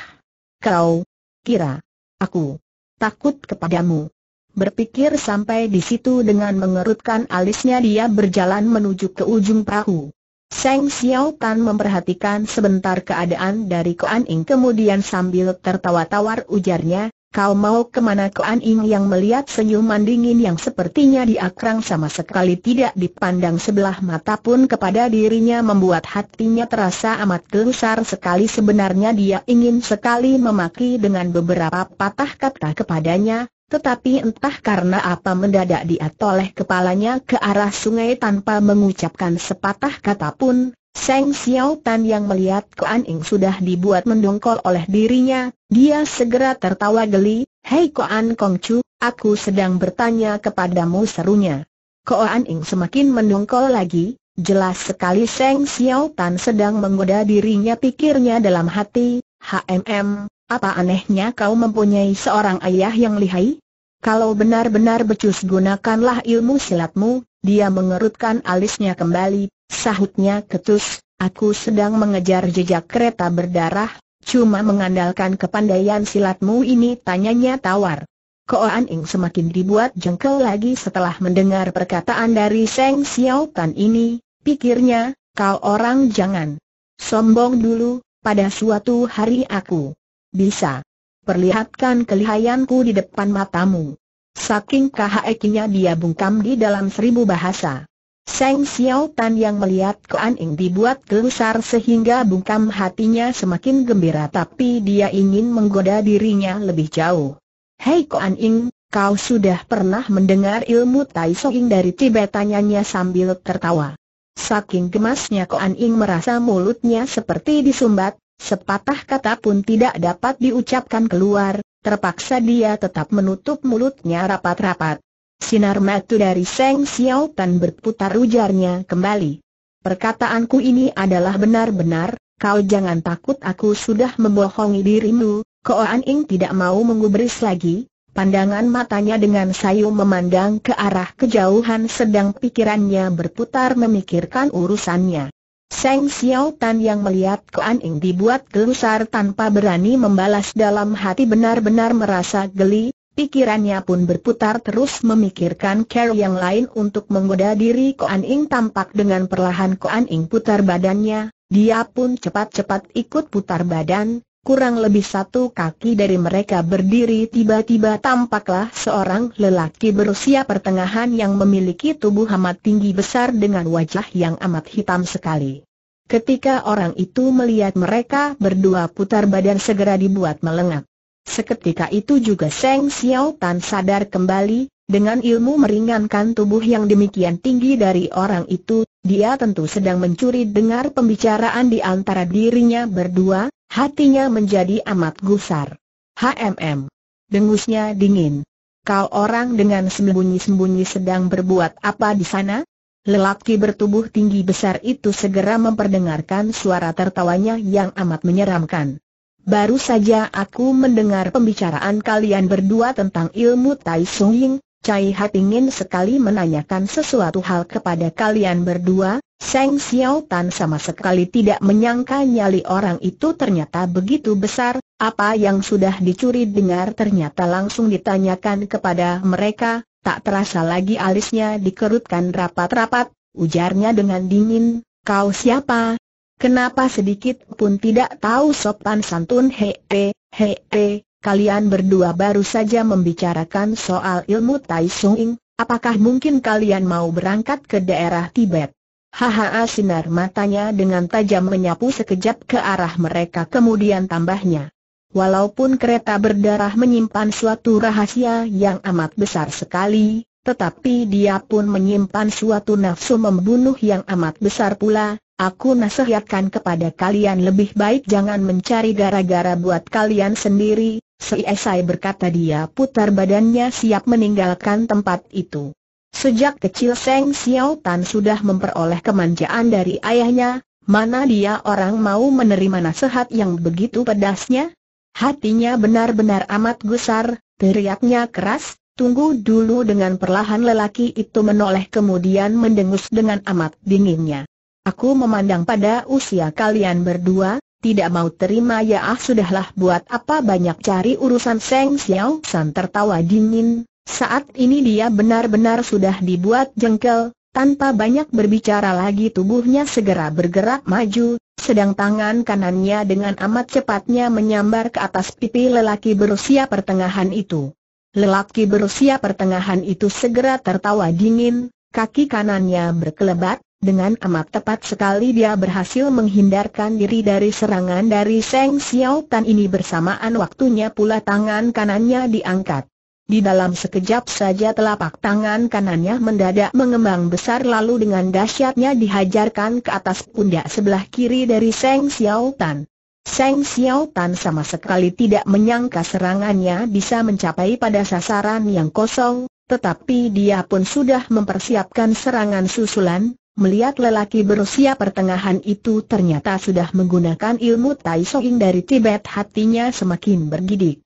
S1: kau kira Aku takut kepadamu. Berpikir sampai di situ dengan mengerutkan alisnya dia berjalan menuju ke ujung perahu. Seng Xiao Tan memperhatikan sebentar keadaan dari Koan Ing kemudian sambil tertawa-tawar ujarnya, Kau mau kemana ke Ing yang melihat senyuman dingin yang sepertinya diakrang sama sekali tidak dipandang sebelah mata pun kepada dirinya membuat hatinya terasa amat gelisar sekali sebenarnya dia ingin sekali memaki dengan beberapa patah kata kepadanya, tetapi entah karena apa mendadak dia toleh kepalanya ke arah sungai tanpa mengucapkan sepatah kata pun, Seng Xiao Tan yang melihat Koan Ing sudah dibuat mendongkol oleh dirinya, dia segera tertawa geli, Hei Koan Kong Chu, aku sedang bertanya kepadamu serunya. Koan Ing semakin mendongkol lagi, jelas sekali Seng Xiao Tan sedang menggoda dirinya pikirnya dalam hati, HMM, apa anehnya kau mempunyai seorang ayah yang lihai? Kalau benar-benar becus gunakanlah ilmu silatmu, dia mengerutkan alisnya kembali, Sahutnya ketus, aku sedang mengejar jejak kereta berdarah, cuma mengandalkan kepandaian silatmu ini tanyanya tawar. Koan Ing semakin dibuat jengkel lagi setelah mendengar perkataan dari Seng Xiao Tan ini, pikirnya, kau orang jangan sombong dulu, pada suatu hari aku bisa perlihatkan kelihayanku di depan matamu. Saking kahaekinya dia bungkam di dalam seribu bahasa. Seng Xiao Tan yang melihat Kuan Ing dibuat gelusar sehingga bungkam hatinya semakin gembira tapi dia ingin menggoda dirinya lebih jauh. Hei Kuan Ing, kau sudah pernah mendengar ilmu Tai Soing dari Tibet tanyanya sambil tertawa. Saking gemasnya Kuan Ing merasa mulutnya seperti disumbat, sepatah kata pun tidak dapat diucapkan keluar, terpaksa dia tetap menutup mulutnya rapat-rapat. Sinar mata dari Seng Xiao Tan berputar ujarnya kembali. Perkataanku ini adalah benar-benar, kau jangan takut aku sudah membohongi dirimu, Ko An Ing tidak mau mengubris lagi, Pandangan matanya dengan sayu memandang ke arah kejauhan sedang pikirannya berputar memikirkan urusannya. Seng Xiao Tan yang melihat An Ing dibuat gelusar tanpa berani membalas dalam hati benar-benar merasa geli, Pikirannya pun berputar terus memikirkan cara yang lain untuk menggoda diri Koan Ing tampak dengan perlahan Koan Ing putar badannya, dia pun cepat-cepat ikut putar badan, kurang lebih satu kaki dari mereka berdiri tiba-tiba tampaklah seorang lelaki berusia pertengahan yang memiliki tubuh amat tinggi besar dengan wajah yang amat hitam sekali. Ketika orang itu melihat mereka berdua putar badan segera dibuat melengak. Seketika itu juga Seng Xiao Tan sadar kembali, dengan ilmu meringankan tubuh yang demikian tinggi dari orang itu, dia tentu sedang mencuri dengar pembicaraan di antara dirinya berdua, hatinya menjadi amat gusar. HMM. Dengusnya dingin. Kau orang dengan sembunyi-sembunyi sedang berbuat apa di sana? Lelaki bertubuh tinggi besar itu segera memperdengarkan suara tertawanya yang amat menyeramkan. Baru saja aku mendengar pembicaraan kalian berdua tentang ilmu Tai Sung Ying, Cai Hat ingin sekali menanyakan sesuatu hal kepada kalian berdua, Seng Xiao Tan sama sekali tidak menyangka nyali orang itu ternyata begitu besar, apa yang sudah dicuri dengar ternyata langsung ditanyakan kepada mereka, tak terasa lagi alisnya dikerutkan rapat-rapat, ujarnya dengan dingin, kau siapa, Kenapa sedikit pun tidak tahu sopan santun hepe, hepe, kalian berdua baru saja membicarakan soal ilmu Tai Sung Ing, apakah mungkin kalian mau berangkat ke daerah Tibet? Haha sinar matanya dengan tajam menyapu sekejap ke arah mereka kemudian tambahnya. Walaupun kereta berdarah menyimpan suatu rahasia yang amat besar sekali, tetapi dia pun menyimpan suatu nafsu membunuh yang amat besar pula, Aku nasihatkan kepada kalian lebih baik jangan mencari gara-gara buat kalian sendiri, esai berkata dia putar badannya siap meninggalkan tempat itu. Sejak kecil Seng Xiao Tan sudah memperoleh kemanjaan dari ayahnya, mana dia orang mau menerima nasihat yang begitu pedasnya? Hatinya benar-benar amat gusar, teriaknya keras, tunggu dulu dengan perlahan lelaki itu menoleh kemudian mendengus dengan amat dinginnya. Aku memandang pada usia kalian berdua, tidak mau terima ya ah sudahlah buat apa banyak cari urusan Seng Xiao San tertawa dingin, saat ini dia benar-benar sudah dibuat jengkel, tanpa banyak berbicara lagi tubuhnya segera bergerak maju, sedang tangan kanannya dengan amat cepatnya menyambar ke atas pipi lelaki berusia pertengahan itu. Lelaki berusia pertengahan itu segera tertawa dingin, kaki kanannya berkelebat, dengan amat tepat sekali dia berhasil menghindarkan diri dari serangan dari Seng Xiao Tan ini bersamaan waktunya pula tangan kanannya diangkat. Di dalam sekejap saja telapak tangan kanannya mendadak mengembang besar lalu dengan dahsyatnya dihajarkan ke atas pundak sebelah kiri dari Seng Xiao Tan. Seng Xiao Tan sama sekali tidak menyangka serangannya bisa mencapai pada sasaran yang kosong, tetapi dia pun sudah mempersiapkan serangan susulan, Melihat lelaki berusia pertengahan itu ternyata sudah menggunakan ilmu Tai Soing dari Tibet hatinya semakin bergidik.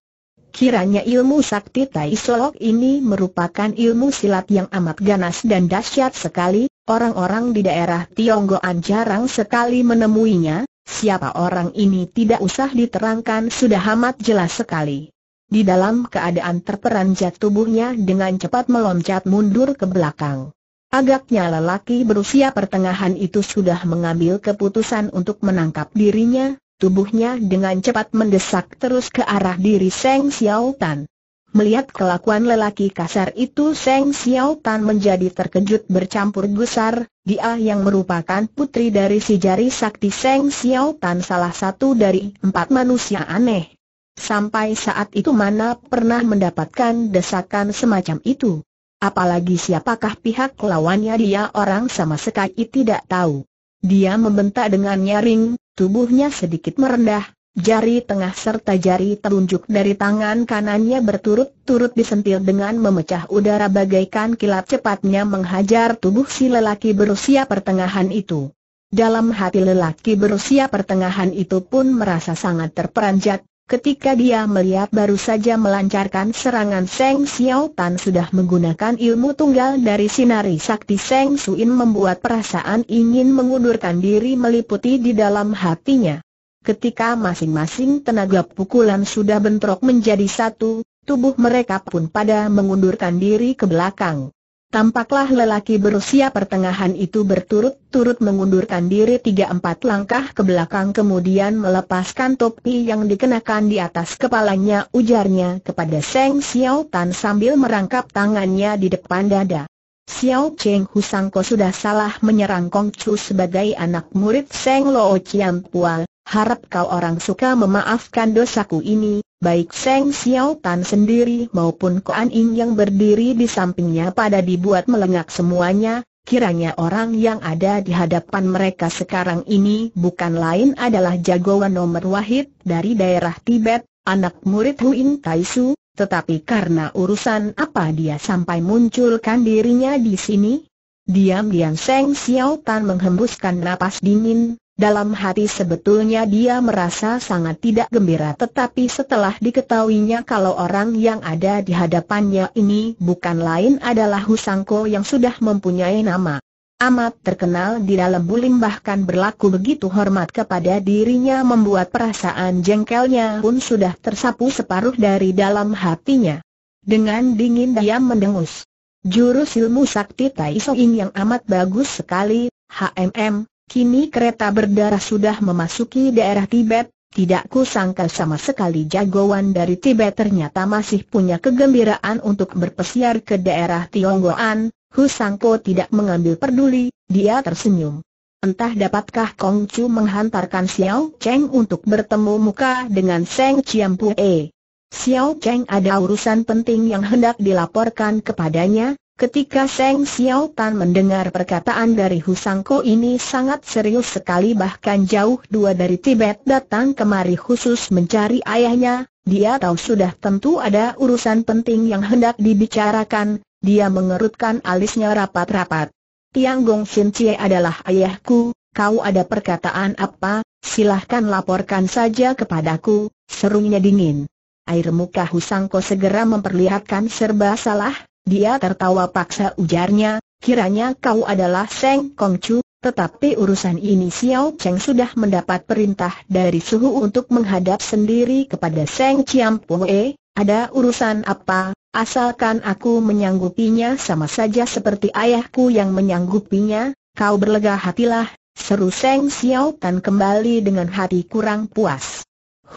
S1: Kiranya ilmu sakti Tai Solok ini merupakan ilmu silat yang amat ganas dan dahsyat sekali, orang-orang di daerah Tionggoan jarang sekali menemuinya, siapa orang ini tidak usah diterangkan sudah amat jelas sekali. Di dalam keadaan terperanjat tubuhnya dengan cepat meloncat mundur ke belakang. Agaknya lelaki berusia pertengahan itu sudah mengambil keputusan untuk menangkap dirinya, tubuhnya dengan cepat mendesak terus ke arah diri Seng Xiao Tan. Melihat kelakuan lelaki kasar itu Seng Xiao Tan menjadi terkejut bercampur gusar, dia yang merupakan putri dari si jari sakti Seng Xiao Tan salah satu dari empat manusia aneh. Sampai saat itu mana pernah mendapatkan desakan semacam itu. Apalagi siapakah pihak lawannya dia orang sama sekali tidak tahu. Dia membentak dengan nyaring, tubuhnya sedikit merendah, jari tengah serta jari telunjuk dari tangan kanannya berturut-turut disentil dengan memecah udara bagaikan kilat cepatnya menghajar tubuh si lelaki berusia pertengahan itu. Dalam hati lelaki berusia pertengahan itu pun merasa sangat terperanjat, Ketika dia melihat baru saja melancarkan serangan Seng Xiao Tan sudah menggunakan ilmu tunggal dari sinari sakti Seng Suin membuat perasaan ingin mengundurkan diri meliputi di dalam hatinya. Ketika masing-masing tenaga pukulan sudah bentrok menjadi satu, tubuh mereka pun pada mengundurkan diri ke belakang. Tampaklah lelaki berusia pertengahan itu berturut-turut mengundurkan diri tiga empat langkah ke belakang kemudian melepaskan topi yang dikenakan di atas kepalanya ujarnya kepada Seng Xiao Tan sambil merangkap tangannya di depan dada. Xiao Cheng Husangko sudah salah menyerang Kong Chu sebagai anak murid Seng Lo Chiam Pua, harap kau orang suka memaafkan dosaku ini, baik Seng Xiao Tan sendiri maupun Koan Ing yang berdiri di sampingnya pada dibuat melengak semuanya, Kiranya orang yang ada di hadapan mereka sekarang ini bukan lain adalah jagoan nomor wahid dari daerah Tibet, anak murid Huin Taisu, tetapi karena urusan apa dia sampai munculkan dirinya di sini? Diam-diam Seng Xiao Tan menghembuskan napas dingin, dalam hati sebetulnya dia merasa sangat tidak gembira tetapi setelah diketahuinya kalau orang yang ada di hadapannya ini bukan lain adalah Husangko yang sudah mempunyai nama amat terkenal di dalam bulim bahkan berlaku begitu hormat kepada dirinya membuat perasaan jengkelnya pun sudah tersapu separuh dari dalam hatinya. Dengan dingin dia mendengus. Jurus ilmu sakti Tai Soing yang amat bagus sekali, HMM, Kini kereta berdarah sudah memasuki daerah Tibet, tidak kusangka sama sekali jagoan dari Tibet ternyata masih punya kegembiraan untuk berpesiar ke daerah Tionggoan, Husangko tidak mengambil peduli, dia tersenyum. Entah dapatkah Kong Chu menghantarkan Xiao Cheng untuk bertemu muka dengan Seng Chiam Pue. Xiao Cheng ada urusan penting yang hendak dilaporkan kepadanya, Ketika Seng Xiao Tan mendengar perkataan dari Husangko ini sangat serius sekali bahkan jauh dua dari Tibet datang kemari khusus mencari ayahnya, dia tahu sudah tentu ada urusan penting yang hendak dibicarakan, dia mengerutkan alisnya rapat-rapat. Tiang Gong Sin Cie adalah ayahku, kau ada perkataan apa, silahkan laporkan saja kepadaku, serunya dingin. Air muka Husangko segera memperlihatkan serba salah, dia tertawa paksa ujarnya, kiranya kau adalah Seng Chu. tetapi urusan ini Xiao Cheng sudah mendapat perintah dari suhu untuk menghadap sendiri kepada Seng Chiam Pue, ada urusan apa, asalkan aku menyanggupinya sama saja seperti ayahku yang menyanggupinya, kau berlega hatilah, seru Seng Xiao Tan kembali dengan hati kurang puas.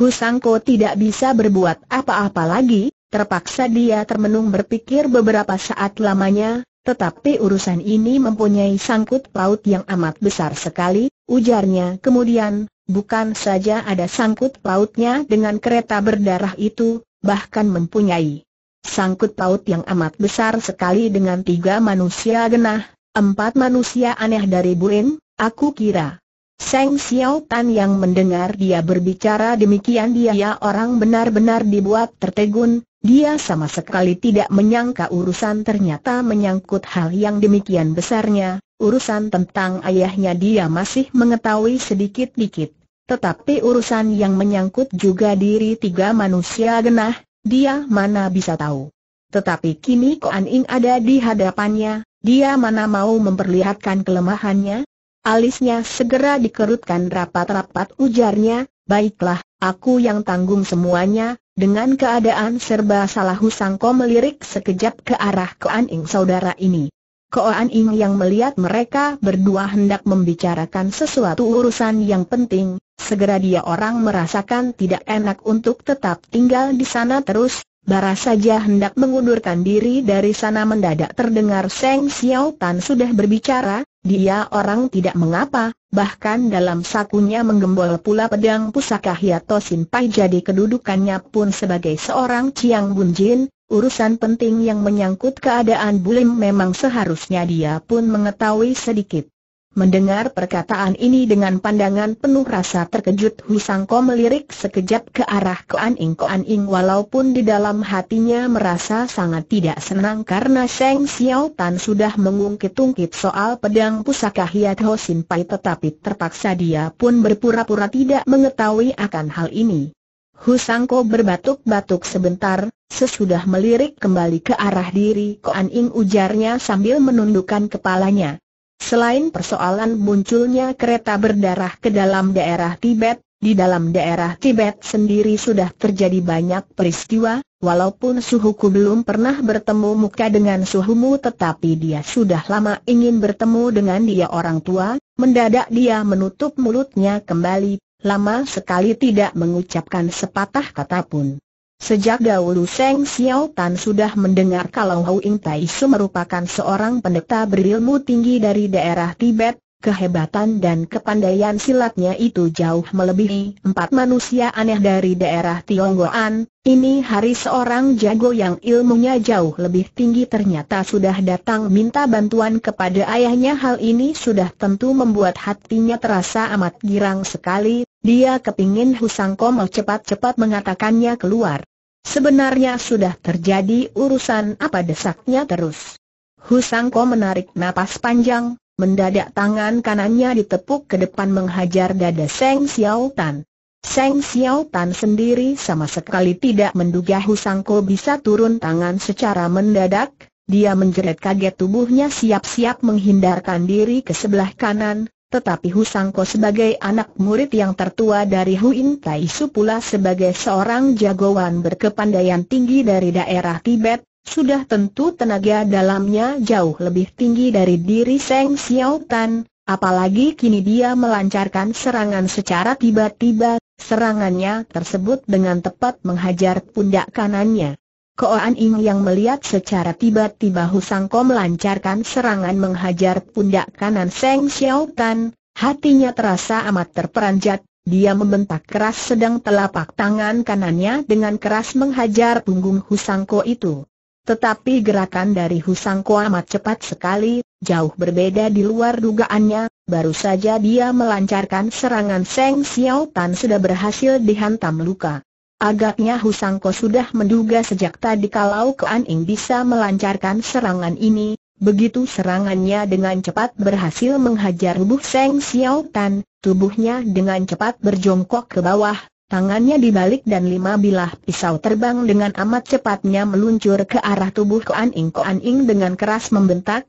S1: Husangko tidak bisa berbuat apa-apa lagi, Terpaksa dia termenung berpikir beberapa saat lamanya, tetapi urusan ini mempunyai sangkut paut yang amat besar sekali, ujarnya kemudian, bukan saja ada sangkut pautnya dengan kereta berdarah itu, bahkan mempunyai sangkut paut yang amat besar sekali dengan tiga manusia genah, empat manusia aneh dari Buin, aku kira. Seng Xiao Tan yang mendengar dia berbicara demikian dia orang benar-benar dibuat tertegun, dia sama sekali tidak menyangka urusan ternyata menyangkut hal yang demikian besarnya, urusan tentang ayahnya dia masih mengetahui sedikit-dikit. Tetapi urusan yang menyangkut juga diri tiga manusia genah, dia mana bisa tahu. Tetapi kini Koan Ing ada di hadapannya, dia mana mau memperlihatkan kelemahannya? Alisnya segera dikerutkan rapat-rapat ujarnya, baiklah, aku yang tanggung semuanya, dengan keadaan serba salah Husangko melirik sekejap ke arah Koan Ing saudara ini. Koan Ing yang melihat mereka berdua hendak membicarakan sesuatu urusan yang penting, segera dia orang merasakan tidak enak untuk tetap tinggal di sana terus, Bara saja hendak mengundurkan diri dari sana mendadak terdengar Seng Xiao Tan sudah berbicara, dia orang tidak mengapa, bahkan dalam sakunya menggembol pula pedang pusaka Hiato Sin Pai jadi kedudukannya pun sebagai seorang Chiang Bun Jin, urusan penting yang menyangkut keadaan Bulim memang seharusnya dia pun mengetahui sedikit. Mendengar perkataan ini dengan pandangan penuh rasa terkejut Husangko melirik sekejap ke arah Koan Ing Koan Ing walaupun di dalam hatinya merasa sangat tidak senang karena Sheng Xiao Tan sudah mengungkit-ungkit soal pedang pusaka Hiat Ho Sin Pai tetapi terpaksa dia pun berpura-pura tidak mengetahui akan hal ini. Husangko berbatuk-batuk sebentar, sesudah melirik kembali ke arah diri Koan Ing ujarnya sambil menundukkan kepalanya. Selain persoalan munculnya kereta berdarah ke dalam daerah Tibet, di dalam daerah Tibet sendiri sudah terjadi banyak peristiwa, walaupun suhuku belum pernah bertemu muka dengan suhumu tetapi dia sudah lama ingin bertemu dengan dia orang tua, mendadak dia menutup mulutnya kembali, lama sekali tidak mengucapkan sepatah kata pun. Sejak dahulu Seng Xiao Tan sudah mendengar kalau Hou Ying Tai Su merupakan seorang pendeta berilmu tinggi dari daerah Tibet, kehebatan dan kepandaian silatnya itu jauh melebihi empat manusia aneh dari daerah Tionggoan, ini hari seorang jago yang ilmunya jauh lebih tinggi ternyata sudah datang minta bantuan kepada ayahnya hal ini sudah tentu membuat hatinya terasa amat girang sekali, dia kepingin Husang mau cepat-cepat mengatakannya keluar. Sebenarnya sudah terjadi urusan apa desaknya terus. Husang Ko menarik napas panjang, mendadak tangan kanannya ditepuk ke depan menghajar dada Seng Xiao Tan. Seng Xiao Tan sendiri sama sekali tidak menduga Husang Ko bisa turun tangan secara mendadak, dia menjerit kaget tubuhnya siap-siap menghindarkan diri ke sebelah kanan, tetapi Hu Sangko sebagai anak murid yang tertua dari Huin Tai Su pula sebagai seorang jagoan berkepandaian tinggi dari daerah Tibet, sudah tentu tenaga dalamnya jauh lebih tinggi dari diri Seng Xiao Tan, apalagi kini dia melancarkan serangan secara tiba-tiba, serangannya tersebut dengan tepat menghajar pundak kanannya. Koan Ing yang melihat secara tiba-tiba Husangko melancarkan serangan menghajar pundak kanan Seng Xiaotan, hatinya terasa amat terperanjat, dia membentak keras sedang telapak tangan kanannya dengan keras menghajar punggung Husangko itu. Tetapi gerakan dari Husangko amat cepat sekali, jauh berbeda di luar dugaannya, baru saja dia melancarkan serangan Seng Xiaotan sudah berhasil dihantam luka. Agaknya Husangko sudah menduga sejak tadi kalau Kuan Ing bisa melancarkan serangan ini, begitu serangannya dengan cepat berhasil menghajar tubuh Seng Xiao Tan, tubuhnya dengan cepat berjongkok ke bawah, tangannya dibalik dan lima bilah pisau terbang dengan amat cepatnya meluncur ke arah tubuh Kuan Ing. Kuan Ing dengan keras membentak,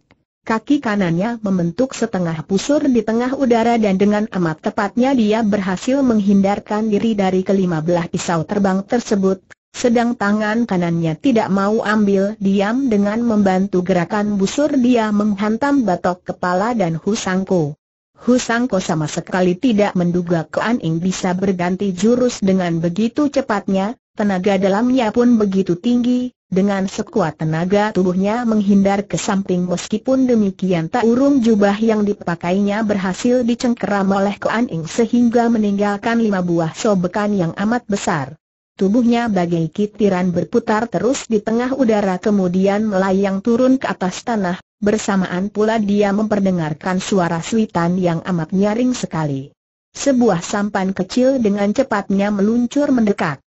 S1: Kaki kanannya membentuk setengah pusur di tengah udara dan dengan amat tepatnya dia berhasil menghindarkan diri dari kelima belah pisau terbang tersebut, sedang tangan kanannya tidak mau ambil diam dengan membantu gerakan busur dia menghantam batok kepala dan Husangko. Husangko sama sekali tidak menduga Kuan Ing bisa berganti jurus dengan begitu cepatnya, Tenaga dalamnya pun begitu tinggi, dengan sekuat tenaga tubuhnya menghindar ke samping meskipun demikian tak urung jubah yang dipakainya berhasil dicengkeram oleh Kuan Ing sehingga meninggalkan lima buah sobekan yang amat besar. Tubuhnya bagai kitiran berputar terus di tengah udara kemudian melayang turun ke atas tanah, bersamaan pula dia memperdengarkan suara suitan yang amat nyaring sekali. Sebuah sampan kecil dengan cepatnya meluncur mendekat.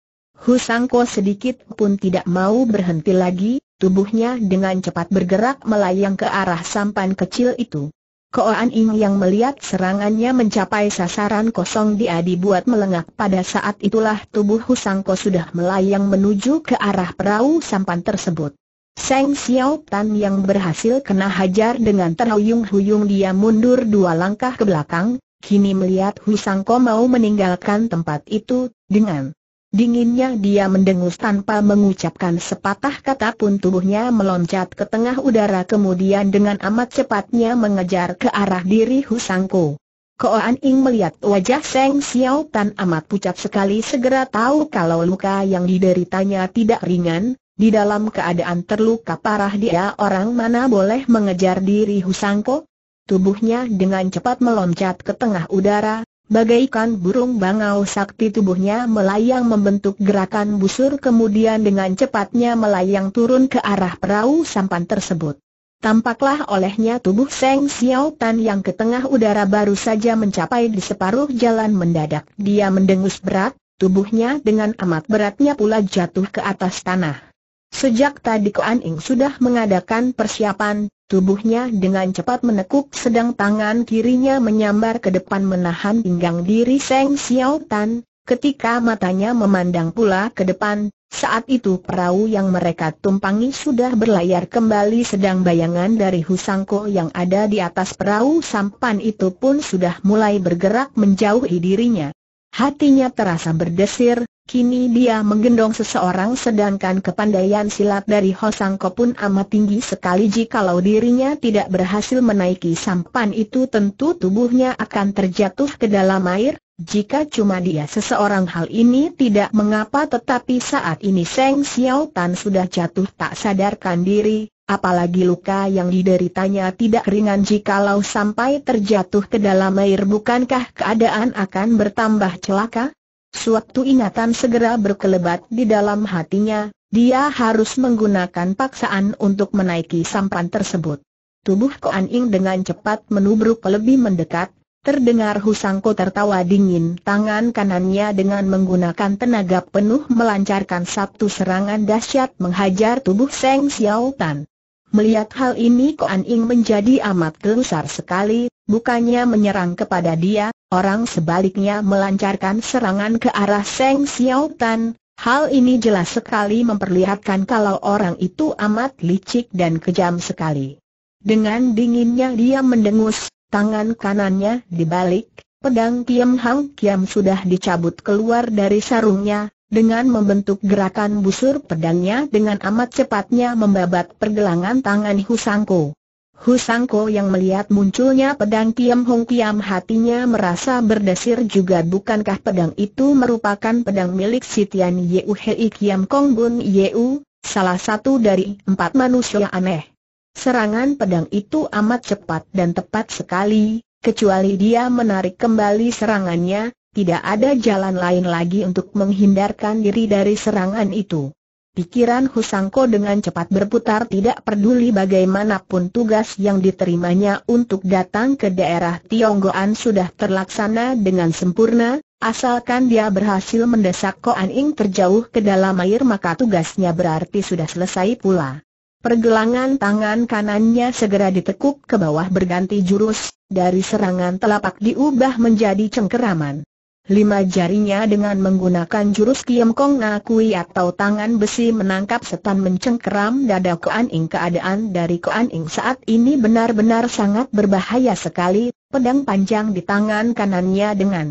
S1: Husangko sedikit pun tidak mau berhenti lagi, tubuhnya dengan cepat bergerak melayang ke arah sampan kecil itu. Koan Ing yang melihat serangannya mencapai sasaran kosong dia dibuat melengak pada saat itulah tubuh Husangko sudah melayang menuju ke arah perahu sampan tersebut. Seng Xiao Tan yang berhasil kena hajar dengan terhuyung-huyung dia mundur dua langkah ke belakang, kini melihat Husangko mau meninggalkan tempat itu, dengan Dinginnya dia mendengus tanpa mengucapkan sepatah kata pun tubuhnya meloncat ke tengah udara kemudian dengan amat cepatnya mengejar ke arah diri Husangko. Koan Ing melihat wajah Seng Xiao Tan amat pucat sekali segera tahu kalau luka yang dideritanya tidak ringan, di dalam keadaan terluka parah dia orang mana boleh mengejar diri Husangko? Tubuhnya dengan cepat meloncat ke tengah udara, Bagaikan burung bangau sakti tubuhnya melayang membentuk gerakan busur kemudian dengan cepatnya melayang turun ke arah perahu sampan tersebut. Tampaklah olehnya tubuh Seng Xiao Tan yang ke tengah udara baru saja mencapai di separuh jalan mendadak. Dia mendengus berat, tubuhnya dengan amat beratnya pula jatuh ke atas tanah. Sejak tadi Kuan Ing sudah mengadakan persiapan, Tubuhnya dengan cepat menekuk sedang tangan kirinya menyambar ke depan menahan pinggang diri Seng Xiao Tan. Ketika matanya memandang pula ke depan, saat itu perahu yang mereka tumpangi sudah berlayar kembali sedang bayangan dari Husangko yang ada di atas perahu sampan itu pun sudah mulai bergerak menjauhi dirinya. Hatinya terasa berdesir, kini dia menggendong seseorang sedangkan kepandaian silat dari Hosangko pun amat tinggi sekali jikalau dirinya tidak berhasil menaiki sampan itu tentu tubuhnya akan terjatuh ke dalam air, jika cuma dia seseorang hal ini tidak mengapa tetapi saat ini Seng Xiao Tan sudah jatuh tak sadarkan diri, Apalagi luka yang dideritanya tidak ringan jikalau sampai terjatuh ke dalam air bukankah keadaan akan bertambah celaka? Suatu ingatan segera berkelebat di dalam hatinya, dia harus menggunakan paksaan untuk menaiki sampan tersebut. Tubuh Koan Ing dengan cepat menubruk lebih mendekat, Terdengar Husangko tertawa dingin, tangan kanannya dengan menggunakan tenaga penuh melancarkan satu serangan dahsyat menghajar tubuh Seng Xiao Tan. Melihat hal ini Koan Ing menjadi amat gelisar sekali, bukannya menyerang kepada dia, orang sebaliknya melancarkan serangan ke arah Seng Xiaotan. Hal ini jelas sekali memperlihatkan kalau orang itu amat licik dan kejam sekali. Dengan dinginnya dia mendengus, tangan kanannya dibalik, pedang Kiam Hang Kiam sudah dicabut keluar dari sarungnya, dengan membentuk gerakan busur pedangnya dengan amat cepatnya membabat pergelangan tangan Husangko. Husangko yang melihat munculnya pedang Kiam Hong Kiam hatinya merasa berdesir juga bukankah pedang itu merupakan pedang milik Sitian Yeu Hei Kiam Kong Bun Yeu, salah satu dari empat manusia aneh. Serangan pedang itu amat cepat dan tepat sekali, kecuali dia menarik kembali serangannya, tidak ada jalan lain lagi untuk menghindarkan diri dari serangan itu. Pikiran Husangko dengan cepat berputar tidak peduli bagaimanapun tugas yang diterimanya untuk datang ke daerah Tionggoan sudah terlaksana dengan sempurna, asalkan dia berhasil mendesak Koan Ing terjauh ke dalam air maka tugasnya berarti sudah selesai pula. Pergelangan tangan kanannya segera ditekuk ke bawah berganti jurus, dari serangan telapak diubah menjadi cengkeraman. Lima jarinya dengan menggunakan jurus Kiam Kong Nakui atau tangan besi menangkap setan mencengkeram dada Kuan Ing keadaan dari Kuan Ing saat ini benar-benar sangat berbahaya sekali, pedang panjang di tangan kanannya dengan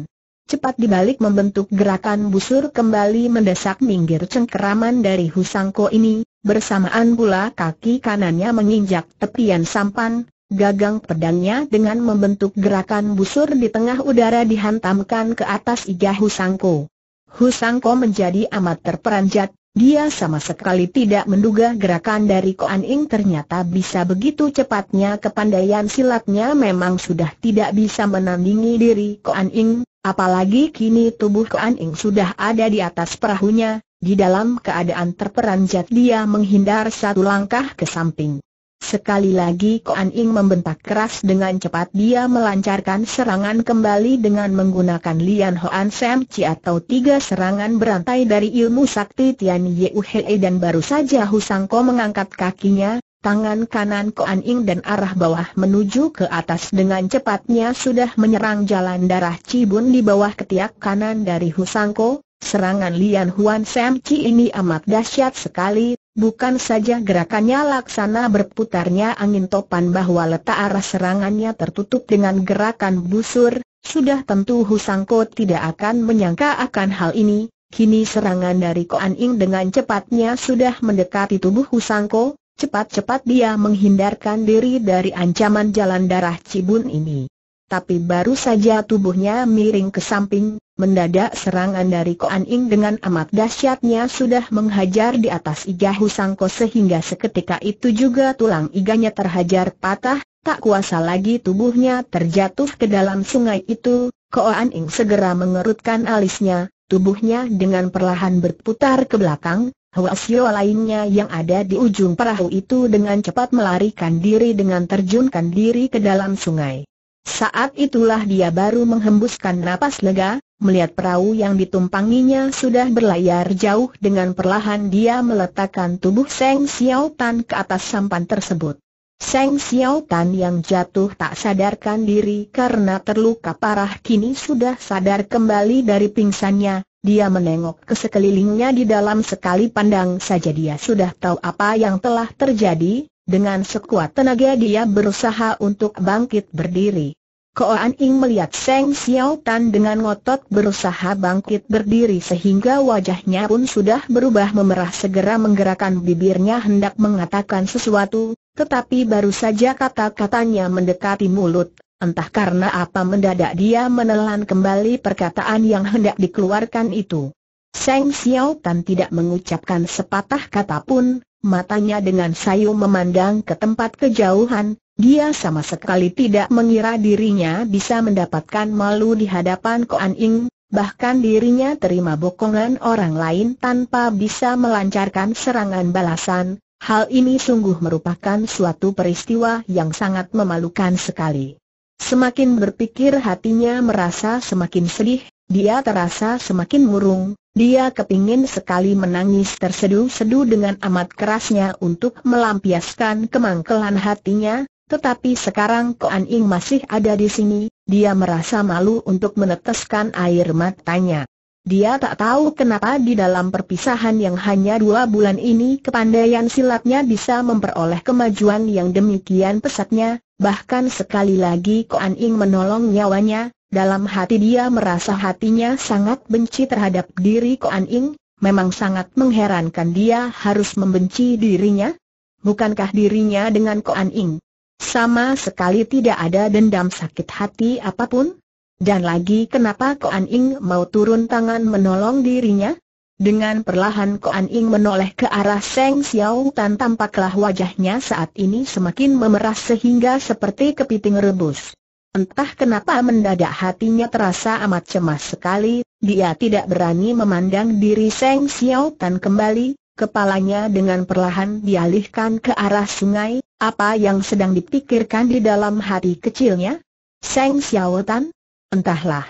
S1: cepat dibalik membentuk gerakan busur kembali mendesak minggir cengkeraman dari Husangko ini, bersamaan pula kaki kanannya menginjak tepian sampan, Gagang pedangnya dengan membentuk gerakan busur di tengah udara dihantamkan ke atas Iga Husangko. Husangko menjadi amat terperanjat, dia sama sekali tidak menduga gerakan dari Koan Ing ternyata bisa begitu cepatnya kepandaian silatnya memang sudah tidak bisa menandingi diri Koan Ing, apalagi kini tubuh Koan Ing sudah ada di atas perahunya, di dalam keadaan terperanjat dia menghindar satu langkah ke samping. Sekali lagi Koan Ing membentak keras dengan cepat dia melancarkan serangan kembali dengan menggunakan Lian Hoan Sam Chi atau tiga serangan berantai dari ilmu sakti Tian Ye He e dan baru saja Husangko mengangkat kakinya, Tangan kanan Koan Ing dan arah bawah menuju ke atas dengan cepatnya sudah menyerang jalan darah Cibun di bawah ketiak kanan dari Husangko. Serangan Lian Huan Sam Chi ini amat dahsyat sekali, Bukan saja gerakannya laksana berputarnya angin topan bahwa letak arah serangannya tertutup dengan gerakan busur, sudah tentu Husangko tidak akan menyangka akan hal ini, kini serangan dari Koan Ing dengan cepatnya sudah mendekati tubuh Husangko, cepat-cepat dia menghindarkan diri dari ancaman jalan darah Cibun ini tapi baru saja tubuhnya miring ke samping, mendadak serangan dari Koan Ing dengan amat dahsyatnya sudah menghajar di atas iga Husangko sehingga seketika itu juga tulang iganya terhajar patah, tak kuasa lagi tubuhnya terjatuh ke dalam sungai itu, Koan Ing segera mengerutkan alisnya, tubuhnya dengan perlahan berputar ke belakang, Huasio lainnya yang ada di ujung perahu itu dengan cepat melarikan diri dengan terjunkan diri ke dalam sungai. Saat itulah dia baru menghembuskan napas lega, melihat perahu yang ditumpanginya sudah berlayar jauh dengan perlahan dia meletakkan tubuh Seng Xiao Tan ke atas sampan tersebut. Seng Xiao Tan yang jatuh tak sadarkan diri karena terluka parah kini sudah sadar kembali dari pingsannya, dia menengok ke sekelilingnya di dalam sekali pandang saja dia sudah tahu apa yang telah terjadi, dengan sekuat tenaga dia berusaha untuk bangkit berdiri. Koan Ing melihat Seng Xiao Tan dengan ngotot berusaha bangkit berdiri sehingga wajahnya pun sudah berubah memerah segera menggerakkan bibirnya hendak mengatakan sesuatu, tetapi baru saja kata-katanya mendekati mulut. Entah karena apa mendadak dia menelan kembali perkataan yang hendak dikeluarkan itu. Seng Xiao Tan tidak mengucapkan sepatah kata pun, matanya dengan sayu memandang ke tempat kejauhan, dia sama sekali tidak mengira dirinya bisa mendapatkan malu di hadapan Koan Ying, bahkan dirinya terima bokongan orang lain tanpa bisa melancarkan serangan balasan, hal ini sungguh merupakan suatu peristiwa yang sangat memalukan sekali. Semakin berpikir hatinya merasa semakin sedih, dia terasa semakin murung, dia kepingin sekali menangis tersedu-sedu dengan amat kerasnya untuk melampiaskan kemangkelan hatinya, tetapi sekarang Koan Ing masih ada di sini, dia merasa malu untuk meneteskan air matanya. Dia tak tahu kenapa di dalam perpisahan yang hanya dua bulan ini kepandaian silatnya bisa memperoleh kemajuan yang demikian pesatnya, bahkan sekali lagi Koan Ing menolong nyawanya, dalam hati dia merasa hatinya sangat benci terhadap diri Koan Ing, memang sangat mengherankan dia harus membenci dirinya. Bukankah dirinya dengan Koan Ing? Sama sekali tidak ada dendam sakit hati apapun? Dan lagi kenapa Koan Ing mau turun tangan menolong dirinya? Dengan perlahan Koan Ing menoleh ke arah Seng Xiao Tan tampaklah wajahnya saat ini semakin memerah sehingga seperti kepiting rebus. Entah kenapa mendadak hatinya terasa amat cemas sekali, dia tidak berani memandang diri Seng Xiao Tan kembali, kepalanya dengan perlahan dialihkan ke arah sungai, apa yang sedang dipikirkan di dalam hati kecilnya? Seng Xiao Tan? Entahlah.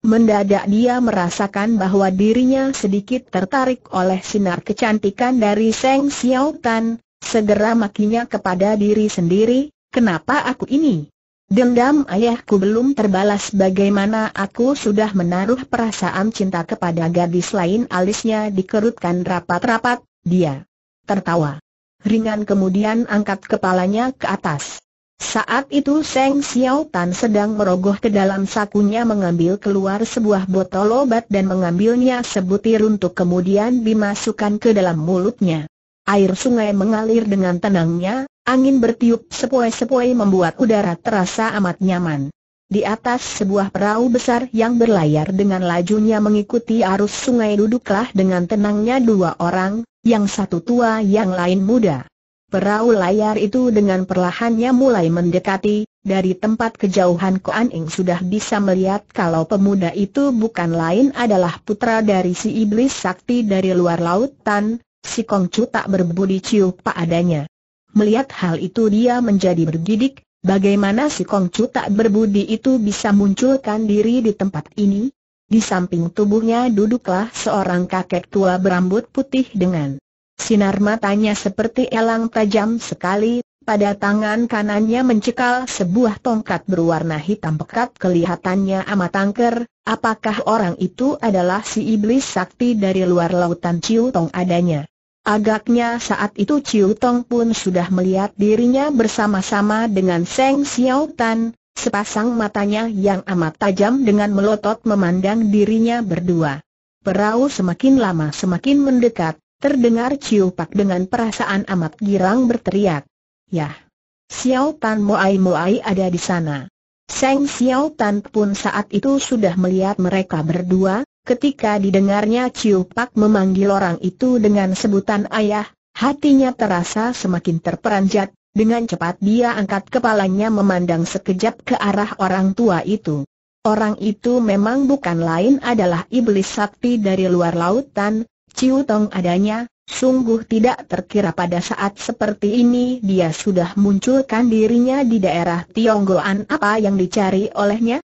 S1: Mendadak dia merasakan bahwa dirinya sedikit tertarik oleh sinar kecantikan dari Seng Xiao Tan, segera makinya kepada diri sendiri, kenapa aku ini? Dendam ayahku belum terbalas bagaimana aku sudah menaruh perasaan cinta kepada gadis lain alisnya dikerutkan rapat-rapat, dia tertawa. Ringan kemudian angkat kepalanya ke atas. Saat itu Seng Xiao Tan sedang merogoh ke dalam sakunya mengambil keluar sebuah botol obat dan mengambilnya sebutir untuk kemudian dimasukkan ke dalam mulutnya. Air sungai mengalir dengan tenangnya, Angin bertiup sepoi-sepoi membuat udara terasa amat nyaman. Di atas sebuah perahu besar yang berlayar dengan lajunya mengikuti arus sungai duduklah dengan tenangnya dua orang, yang satu tua yang lain muda. Perahu layar itu dengan perlahannya mulai mendekati, dari tempat kejauhan Koan Ing sudah bisa melihat kalau pemuda itu bukan lain adalah putra dari si iblis sakti dari luar lautan, si Kong Kongcu tak berbudi ciup adanya. Melihat hal itu dia menjadi bergidik, bagaimana si Kongcu tak berbudi itu bisa munculkan diri di tempat ini? Di samping tubuhnya duduklah seorang kakek tua berambut putih dengan sinar matanya seperti elang tajam sekali, pada tangan kanannya mencekal sebuah tongkat berwarna hitam pekat kelihatannya amat angker, apakah orang itu adalah si iblis sakti dari luar lautan Ciutong adanya? Agaknya saat itu Ciu Tong pun sudah melihat dirinya bersama-sama dengan Seng Xiao Tan, sepasang matanya yang amat tajam dengan melotot memandang dirinya berdua. Perahu semakin lama semakin mendekat, terdengar Ciu Pak dengan perasaan amat girang berteriak. Yah! Xiao Tan Moai Moai ada di sana. Seng Xiao Tan pun saat itu sudah melihat mereka berdua, Ketika didengarnya Ciu Pak memanggil orang itu dengan sebutan ayah, hatinya terasa semakin terperanjat, dengan cepat dia angkat kepalanya memandang sekejap ke arah orang tua itu. Orang itu memang bukan lain adalah iblis sakti dari luar lautan, Ciu Tong adanya, Sungguh tidak terkira pada saat seperti ini dia sudah munculkan dirinya di daerah Tionggoan apa yang dicari olehnya?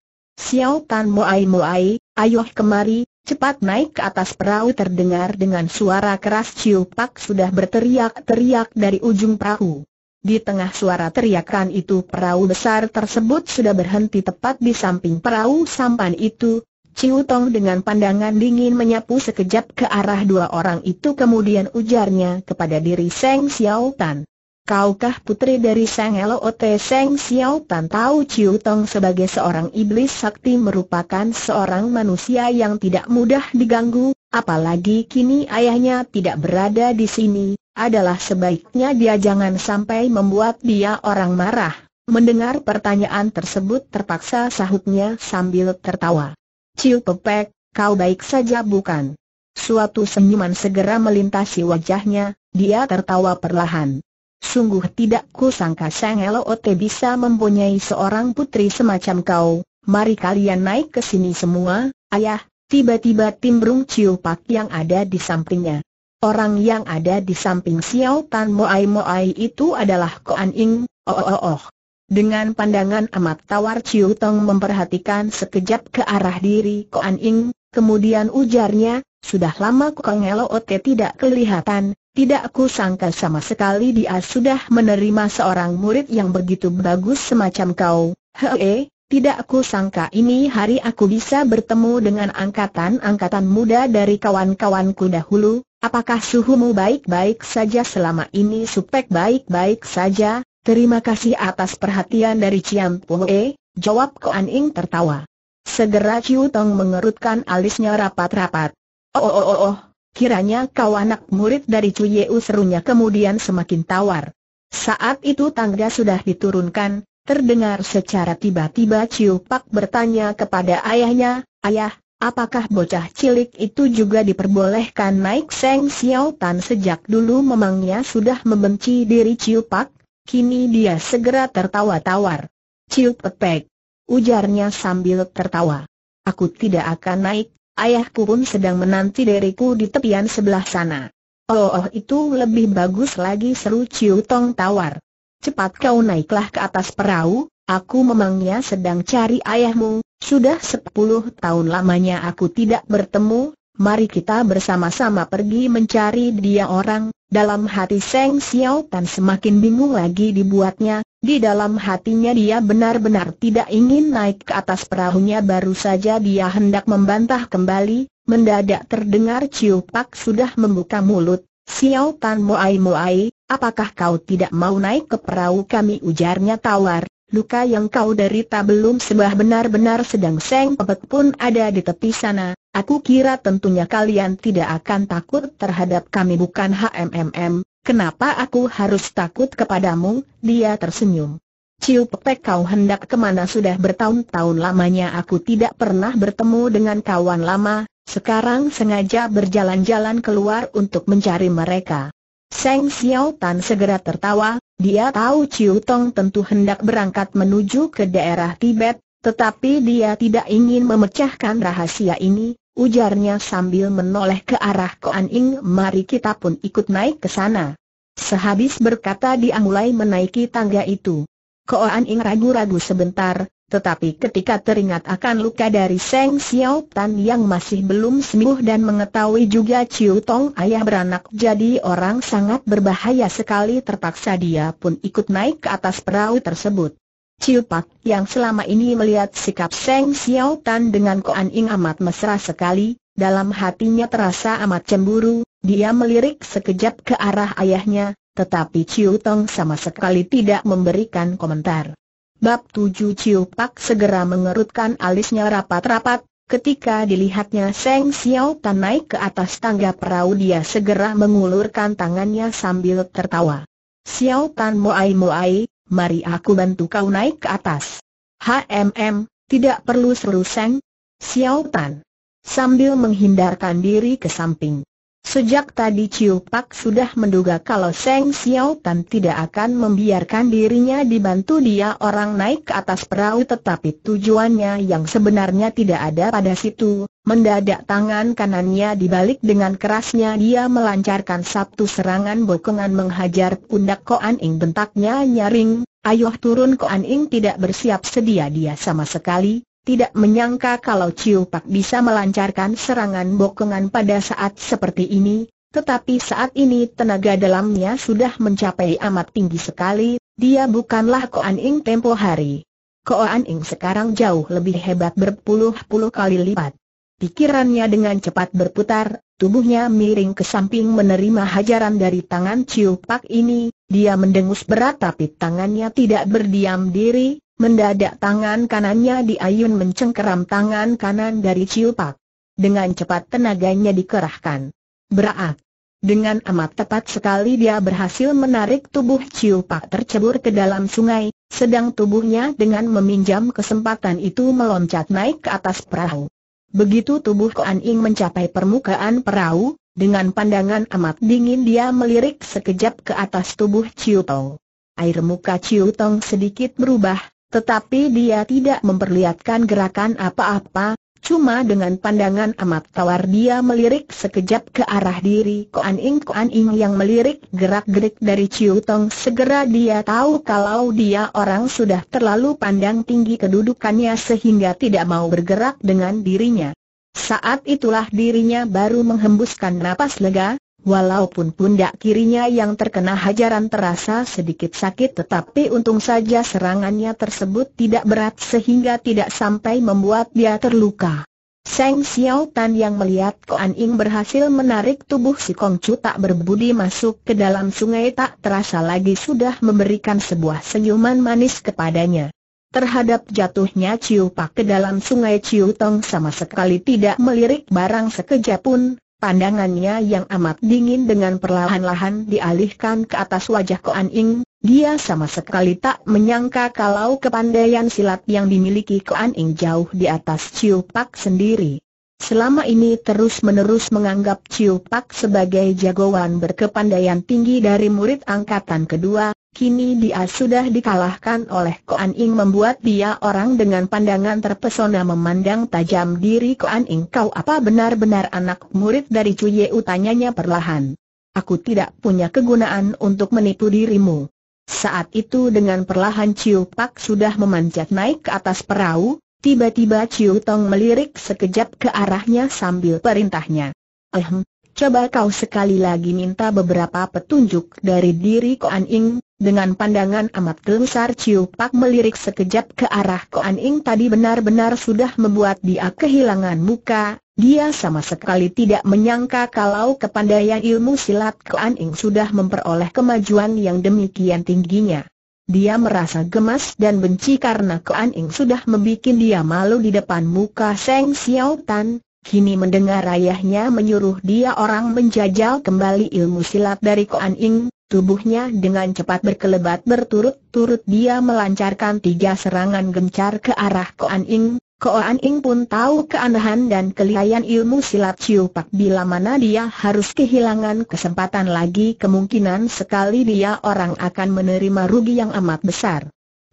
S1: Xiao Tan Moai Moai, ayoh kemari, cepat naik ke atas perahu terdengar dengan suara keras Ciu Pak sudah berteriak-teriak dari ujung perahu. Di tengah suara teriakan itu perahu besar tersebut sudah berhenti tepat di samping perahu sampan itu. Ciu Tong dengan pandangan dingin menyapu sekejap ke arah dua orang itu kemudian ujarnya kepada diri Seng Xiao Tan. Kaukah putri dari Sang Lote Seng Xiao Tan Tau Chiu Tong sebagai seorang iblis sakti merupakan seorang manusia yang tidak mudah diganggu, apalagi kini ayahnya tidak berada di sini, adalah sebaiknya dia jangan sampai membuat dia orang marah. Mendengar pertanyaan tersebut terpaksa sahutnya sambil tertawa. Chiu Pepek, kau baik saja bukan? Suatu senyuman segera melintasi wajahnya, dia tertawa perlahan. Sungguh tidak kusangka Sang Elote bisa mempunyai seorang putri semacam kau. Mari kalian naik ke sini semua, ayah. Tiba-tiba timbrung Ciu Pak yang ada di sampingnya. Orang yang ada di samping Xiao Tan Moai Moai itu adalah Koan Ing, oh oh oh. Dengan pandangan amat tawar Ciu Tong memperhatikan sekejap ke arah diri Koan Ing, kemudian ujarnya, sudah lama Kong Ote tidak kelihatan, tidak aku sangka sama sekali dia sudah menerima seorang murid yang begitu bagus semacam kau. Hee, tidak aku sangka ini hari aku bisa bertemu dengan angkatan-angkatan muda dari kawan-kawanku dahulu. Apakah suhu mu baik-baik saja selama ini supek baik-baik saja? Terima kasih atas perhatian dari Ciam Pue, jawab Ko Ing tertawa. Segera Ciu Tong mengerutkan alisnya rapat-rapat. Oh oh oh oh, oh. Kiranya kau anak murid dari Yeu serunya kemudian semakin tawar. Saat itu tangga sudah diturunkan, terdengar secara tiba-tiba Ciu Pak bertanya kepada ayahnya, Ayah, apakah bocah cilik itu juga diperbolehkan naik Seng Xiao Tan sejak dulu memangnya sudah membenci diri Ciu Pak? Kini dia segera tertawa tawar. Ciu Pepek, ujarnya sambil tertawa. Aku tidak akan naik, Ayahku pun sedang menanti diriku di tepian sebelah sana. Oh, oh itu lebih bagus lagi seru Ciu Tong tawar. Cepat kau naiklah ke atas perahu, aku memangnya sedang cari ayahmu, sudah sepuluh tahun lamanya aku tidak bertemu, mari kita bersama-sama pergi mencari dia orang, dalam hati Seng Xiao Tan semakin bingung lagi dibuatnya, di dalam hatinya dia benar-benar tidak ingin naik ke atas perahunya baru saja dia hendak membantah kembali, mendadak terdengar Ciu Pak sudah membuka mulut, Xiao Tan Moai Moai, apakah kau tidak mau naik ke perahu kami ujarnya tawar, luka yang kau derita belum sebah benar-benar sedang Seng Pepek pun ada di tepi sana, aku kira tentunya kalian tidak akan takut terhadap kami bukan HMMM, Kenapa aku harus takut kepadamu? Dia tersenyum. Ciu Pepek kau hendak kemana sudah bertahun-tahun lamanya aku tidak pernah bertemu dengan kawan lama, sekarang sengaja berjalan-jalan keluar untuk mencari mereka. Seng Xiao Tan segera tertawa, dia tahu Ciu Tong tentu hendak berangkat menuju ke daerah Tibet, tetapi dia tidak ingin memecahkan rahasia ini, ujarnya sambil menoleh ke arah Koan Ing mari kita pun ikut naik ke sana. Sehabis berkata dia mulai menaiki tangga itu. Koan Ing ragu-ragu sebentar, tetapi ketika teringat akan luka dari Seng Xiao Tan yang masih belum sembuh dan mengetahui juga Ciu Tong ayah beranak jadi orang sangat berbahaya sekali terpaksa dia pun ikut naik ke atas perahu tersebut. Ciu Pak yang selama ini melihat sikap Seng Xiao Tan dengan Koan Ing amat mesra sekali, dalam hatinya terasa amat cemburu, dia melirik sekejap ke arah ayahnya, tetapi Ciu Tong sama sekali tidak memberikan komentar. Bab 7 Ciu Pak segera mengerutkan alisnya rapat-rapat, ketika dilihatnya Seng Xiao Tan naik ke atas tangga perahu dia segera mengulurkan tangannya sambil tertawa. Xiao Tan Moai Moai, mari aku bantu kau naik ke atas. HMM, tidak perlu seru Seng. Xiao Tan. Sambil menghindarkan diri ke samping, Sejak tadi Ciu Pak sudah menduga kalau Seng Xiao Tan tidak akan membiarkan dirinya dibantu dia orang naik ke atas perahu tetapi tujuannya yang sebenarnya tidak ada pada situ, mendadak tangan kanannya dibalik dengan kerasnya dia melancarkan satu serangan bokongan menghajar pundak Koan Ing bentaknya nyaring, ayuh turun Koan Ing tidak bersiap sedia dia sama sekali, tidak menyangka kalau Ciu Pak bisa melancarkan serangan bokongan pada saat seperti ini, tetapi saat ini tenaga dalamnya sudah mencapai amat tinggi sekali, dia bukanlah Koan Ing tempo hari. Koan Ing sekarang jauh lebih hebat berpuluh-puluh kali lipat. Pikirannya dengan cepat berputar, tubuhnya miring ke samping menerima hajaran dari tangan Ciu Pak ini, dia mendengus berat tapi tangannya tidak berdiam diri, Mendadak tangan kanannya diayun mencengkeram tangan kanan dari Pak. Dengan cepat tenaganya dikerahkan. Beraak. Dengan amat tepat sekali dia berhasil menarik tubuh Pak tercebur ke dalam sungai, sedang tubuhnya dengan meminjam kesempatan itu meloncat naik ke atas perahu. Begitu tubuh Koan Ing mencapai permukaan perahu, dengan pandangan amat dingin dia melirik sekejap ke atas tubuh Ciu Tong. Air muka Ciu Tong sedikit berubah, tetapi dia tidak memperlihatkan gerakan apa-apa, cuma dengan pandangan amat tawar dia melirik sekejap ke arah diri Koan Ing Koan Ing yang melirik gerak-gerik dari Ciu Tong segera dia tahu kalau dia orang sudah terlalu pandang tinggi kedudukannya sehingga tidak mau bergerak dengan dirinya. Saat itulah dirinya baru menghembuskan napas lega, Walaupun pundak kirinya yang terkena hajaran terasa sedikit sakit tetapi untung saja serangannya tersebut tidak berat sehingga tidak sampai membuat dia terluka. Seng Xiao Tan yang melihat Koan Ying berhasil menarik tubuh si Kong Kongcu tak berbudi masuk ke dalam sungai tak terasa lagi sudah memberikan sebuah senyuman manis kepadanya. Terhadap jatuhnya Ciu Pak ke dalam sungai Ciu Tong sama sekali tidak melirik barang sekejap pun, Pandangannya yang amat dingin dengan perlahan-lahan dialihkan ke atas wajah Koan Ing, dia sama sekali tak menyangka kalau kepandaian silat yang dimiliki Koan Ing jauh di atas Chiu Pak sendiri. Selama ini terus-menerus menganggap Chiu Pak sebagai jagoan berkepandaian tinggi dari murid angkatan kedua, Kini dia sudah dikalahkan oleh Koan Ing membuat dia orang dengan pandangan terpesona memandang tajam diri Koan Ing kau apa benar-benar anak murid dari Cuye utanyanya perlahan. Aku tidak punya kegunaan untuk menipu dirimu. Saat itu dengan perlahan Ciu Pak sudah memanjat naik ke atas perahu, tiba-tiba Ciu Tong melirik sekejap ke arahnya sambil perintahnya. Ehem, coba kau sekali lagi minta beberapa petunjuk dari diri Koan Ing, dengan pandangan amat gelisar Ciu Pak melirik sekejap ke arah Koan Ing tadi benar-benar sudah membuat dia kehilangan muka, dia sama sekali tidak menyangka kalau kepandaian ilmu silat Koan Ing sudah memperoleh kemajuan yang demikian tingginya. Dia merasa gemas dan benci karena Koan Ing sudah membuat dia malu di depan muka Seng Xiao Tan, kini mendengar ayahnya menyuruh dia orang menjajal kembali ilmu silat dari Koan Ing, tubuhnya dengan cepat berkelebat berturut-turut dia melancarkan tiga serangan gencar ke arah Koan Ing. Koan Ing pun tahu keanehan dan kelihayan ilmu silat Ciu Pak bila mana dia harus kehilangan kesempatan lagi kemungkinan sekali dia orang akan menerima rugi yang amat besar.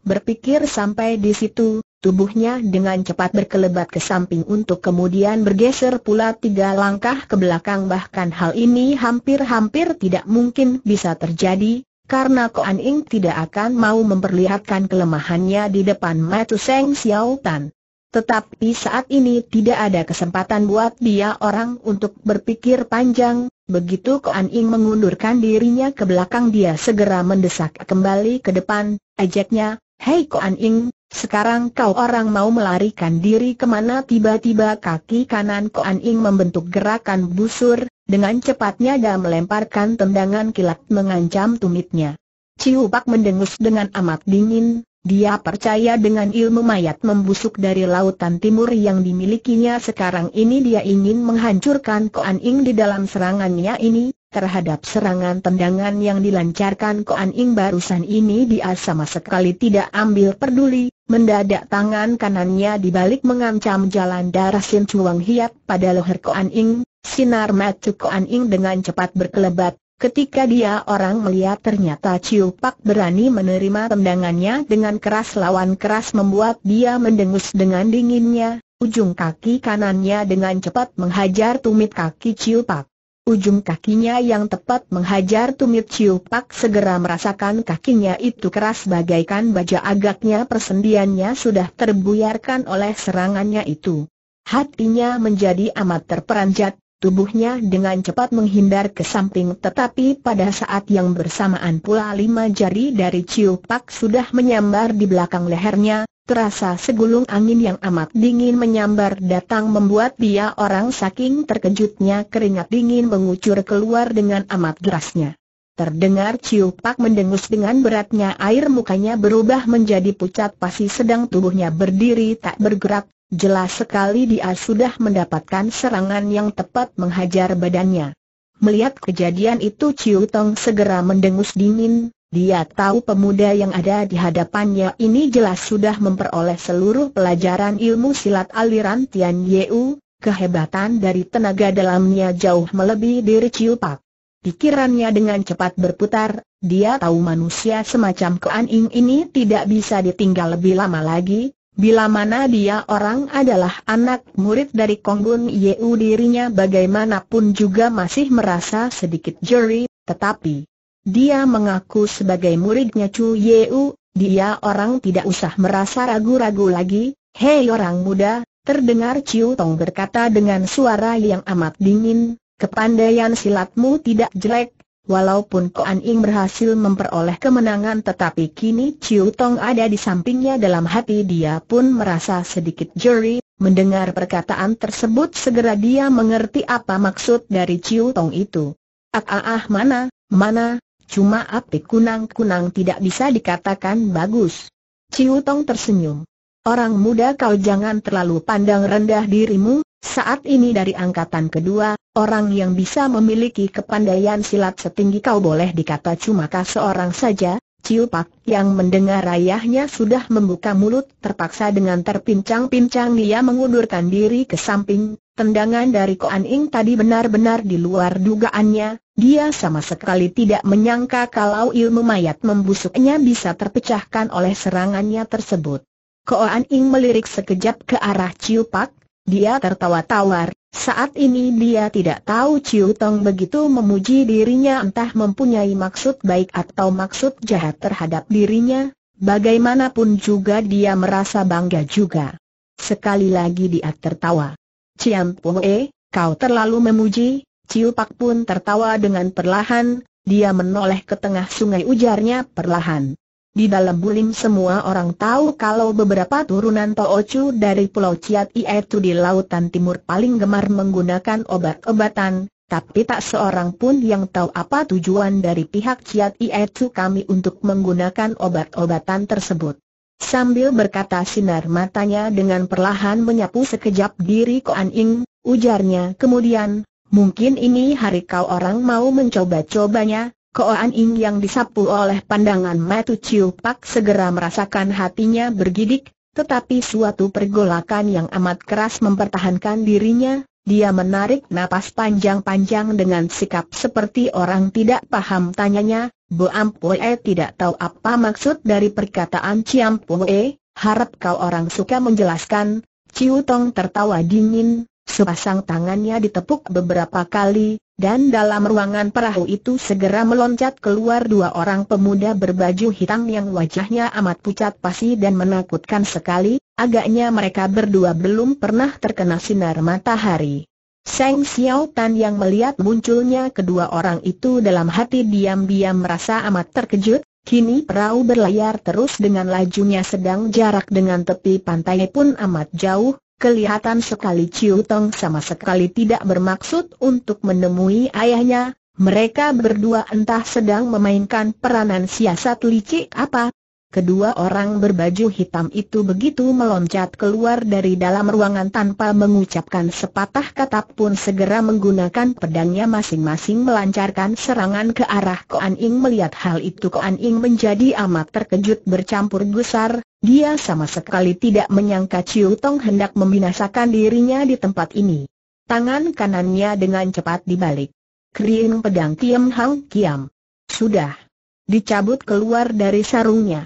S1: Berpikir sampai di situ, tubuhnya dengan cepat berkelebat ke samping untuk kemudian bergeser pula tiga langkah ke belakang bahkan hal ini hampir-hampir tidak mungkin bisa terjadi, karena Koan Ing tidak akan mau memperlihatkan kelemahannya di depan Matu Seng Xiao Tan. Tetapi saat ini tidak ada kesempatan buat dia orang untuk berpikir panjang, begitu Koan Ing mengundurkan dirinya ke belakang dia segera mendesak kembali ke depan, ejeknya, Hei Koan Ing, sekarang kau orang mau melarikan diri kemana tiba-tiba kaki kanan Koan Ing membentuk gerakan busur, dengan cepatnya dia melemparkan tendangan kilat mengancam tumitnya. Pak mendengus dengan amat dingin, dia percaya dengan ilmu mayat membusuk dari lautan timur yang dimilikinya sekarang ini dia ingin menghancurkan Koan Ing di dalam serangannya ini, terhadap serangan tendangan yang dilancarkan Koan Ing barusan ini dia sama sekali tidak ambil peduli, mendadak tangan kanannya dibalik mengancam jalan darah Sin Chuang Hiat pada leher Koan Ing, sinar mata Koan Ing dengan cepat berkelebat, Ketika dia orang melihat ternyata Ciu Pak berani menerima tendangannya dengan keras lawan keras membuat dia mendengus dengan dinginnya, ujung kaki kanannya dengan cepat menghajar tumit kaki Ciu Pak. Ujung kakinya yang tepat menghajar tumit Ciu Pak segera merasakan kakinya itu keras bagaikan baja agaknya persendiannya sudah terbuyarkan oleh serangannya itu. Hatinya menjadi amat terperanjat, Tubuhnya dengan cepat menghindar ke samping tetapi pada saat yang bersamaan pula lima jari dari Chiu Pak sudah menyambar di belakang lehernya, terasa segulung angin yang amat dingin menyambar datang membuat dia orang saking terkejutnya keringat dingin mengucur keluar dengan amat derasnya. Terdengar Chiu Pak mendengus dengan beratnya air mukanya berubah menjadi pucat pasi sedang tubuhnya berdiri tak bergerak, Jelas sekali dia sudah mendapatkan serangan yang tepat menghajar badannya. Melihat kejadian itu Chiu Tong segera mendengus dingin, dia tahu pemuda yang ada di hadapannya ini jelas sudah memperoleh seluruh pelajaran ilmu silat aliran Tian Yeu, kehebatan dari tenaga dalamnya jauh melebihi diri Chiu Pak. Pikirannya dengan cepat berputar, dia tahu manusia semacam keaning ini tidak bisa ditinggal lebih lama lagi, Bila mana dia orang adalah anak murid dari Kongbun Yeu dirinya bagaimanapun juga masih merasa sedikit jeri, tetapi dia mengaku sebagai muridnya Chu Yeu, dia orang tidak usah merasa ragu-ragu lagi, hei orang muda, terdengar Chiu Tong berkata dengan suara yang amat dingin, kepandaian silatmu tidak jelek, Walaupun Koan Ing berhasil memperoleh kemenangan tetapi kini Chiu Tong ada di sampingnya dalam hati dia pun merasa sedikit jeri, mendengar perkataan tersebut segera dia mengerti apa maksud dari Chiu Tong itu. Ah ah ah mana, mana, cuma api kunang-kunang tidak bisa dikatakan bagus. Chiu Tong tersenyum. Orang muda kau jangan terlalu pandang rendah dirimu, saat ini dari angkatan kedua, orang yang bisa memiliki kepandaian silat setinggi kau boleh dikata cuma kau seorang saja, Ciupak yang mendengar rayahnya sudah membuka mulut terpaksa dengan terpincang-pincang dia mengundurkan diri ke samping, tendangan dari Koan Ing tadi benar-benar di luar dugaannya, dia sama sekali tidak menyangka kalau ilmu mayat membusuknya bisa terpecahkan oleh serangannya tersebut. Ko An Ing melirik sekejap ke arah Ciu Pak, dia tertawa tawar, saat ini dia tidak tahu Ciu Tong begitu memuji dirinya entah mempunyai maksud baik atau maksud jahat terhadap dirinya, bagaimanapun juga dia merasa bangga juga. Sekali lagi dia tertawa. Ciam Pue, kau terlalu memuji, Ciu Pak pun tertawa dengan perlahan, dia menoleh ke tengah sungai ujarnya perlahan. Di dalam bulim semua orang tahu kalau beberapa turunan Toochu dari Pulau Ciat itu di lautan timur paling gemar menggunakan obat-obatan, tapi tak seorang pun yang tahu apa tujuan dari pihak Ciat itu kami untuk menggunakan obat-obatan tersebut. Sambil berkata sinar matanya dengan perlahan menyapu sekejap diri Koan Ing, ujarnya kemudian, mungkin ini hari kau orang mau mencoba-cobanya, Koan Ing yang disapu oleh pandangan Matu Chiu Pak segera merasakan hatinya bergidik, tetapi suatu pergolakan yang amat keras mempertahankan dirinya, dia menarik napas panjang-panjang dengan sikap seperti orang tidak paham tanyanya, Bo Ampue tidak tahu apa maksud dari perkataan Ciam Pue, harap kau orang suka menjelaskan, Ciu Tong tertawa dingin, sepasang tangannya ditepuk beberapa kali, dan dalam ruangan perahu itu segera meloncat keluar dua orang pemuda berbaju hitam yang wajahnya amat pucat pasi dan menakutkan sekali, agaknya mereka berdua belum pernah terkena sinar matahari. Seng Xiao Tan yang melihat munculnya kedua orang itu dalam hati diam-diam merasa amat terkejut, kini perahu berlayar terus dengan lajunya sedang jarak dengan tepi pantai pun amat jauh, Kelihatan sekali Chiu Tong sama sekali tidak bermaksud untuk menemui ayahnya, mereka berdua entah sedang memainkan peranan siasat licik apa, Kedua orang berbaju hitam itu begitu meloncat keluar dari dalam ruangan tanpa mengucapkan sepatah kata pun segera menggunakan pedangnya masing-masing melancarkan serangan ke arah Koan Ing melihat hal itu Koan Ing menjadi amat terkejut bercampur gusar, dia sama sekali tidak menyangka Ciu Tong hendak membinasakan dirinya di tempat ini. Tangan kanannya dengan cepat dibalik. Kering pedang Kiam Hang Kiam. Sudah. Dicabut keluar dari sarungnya.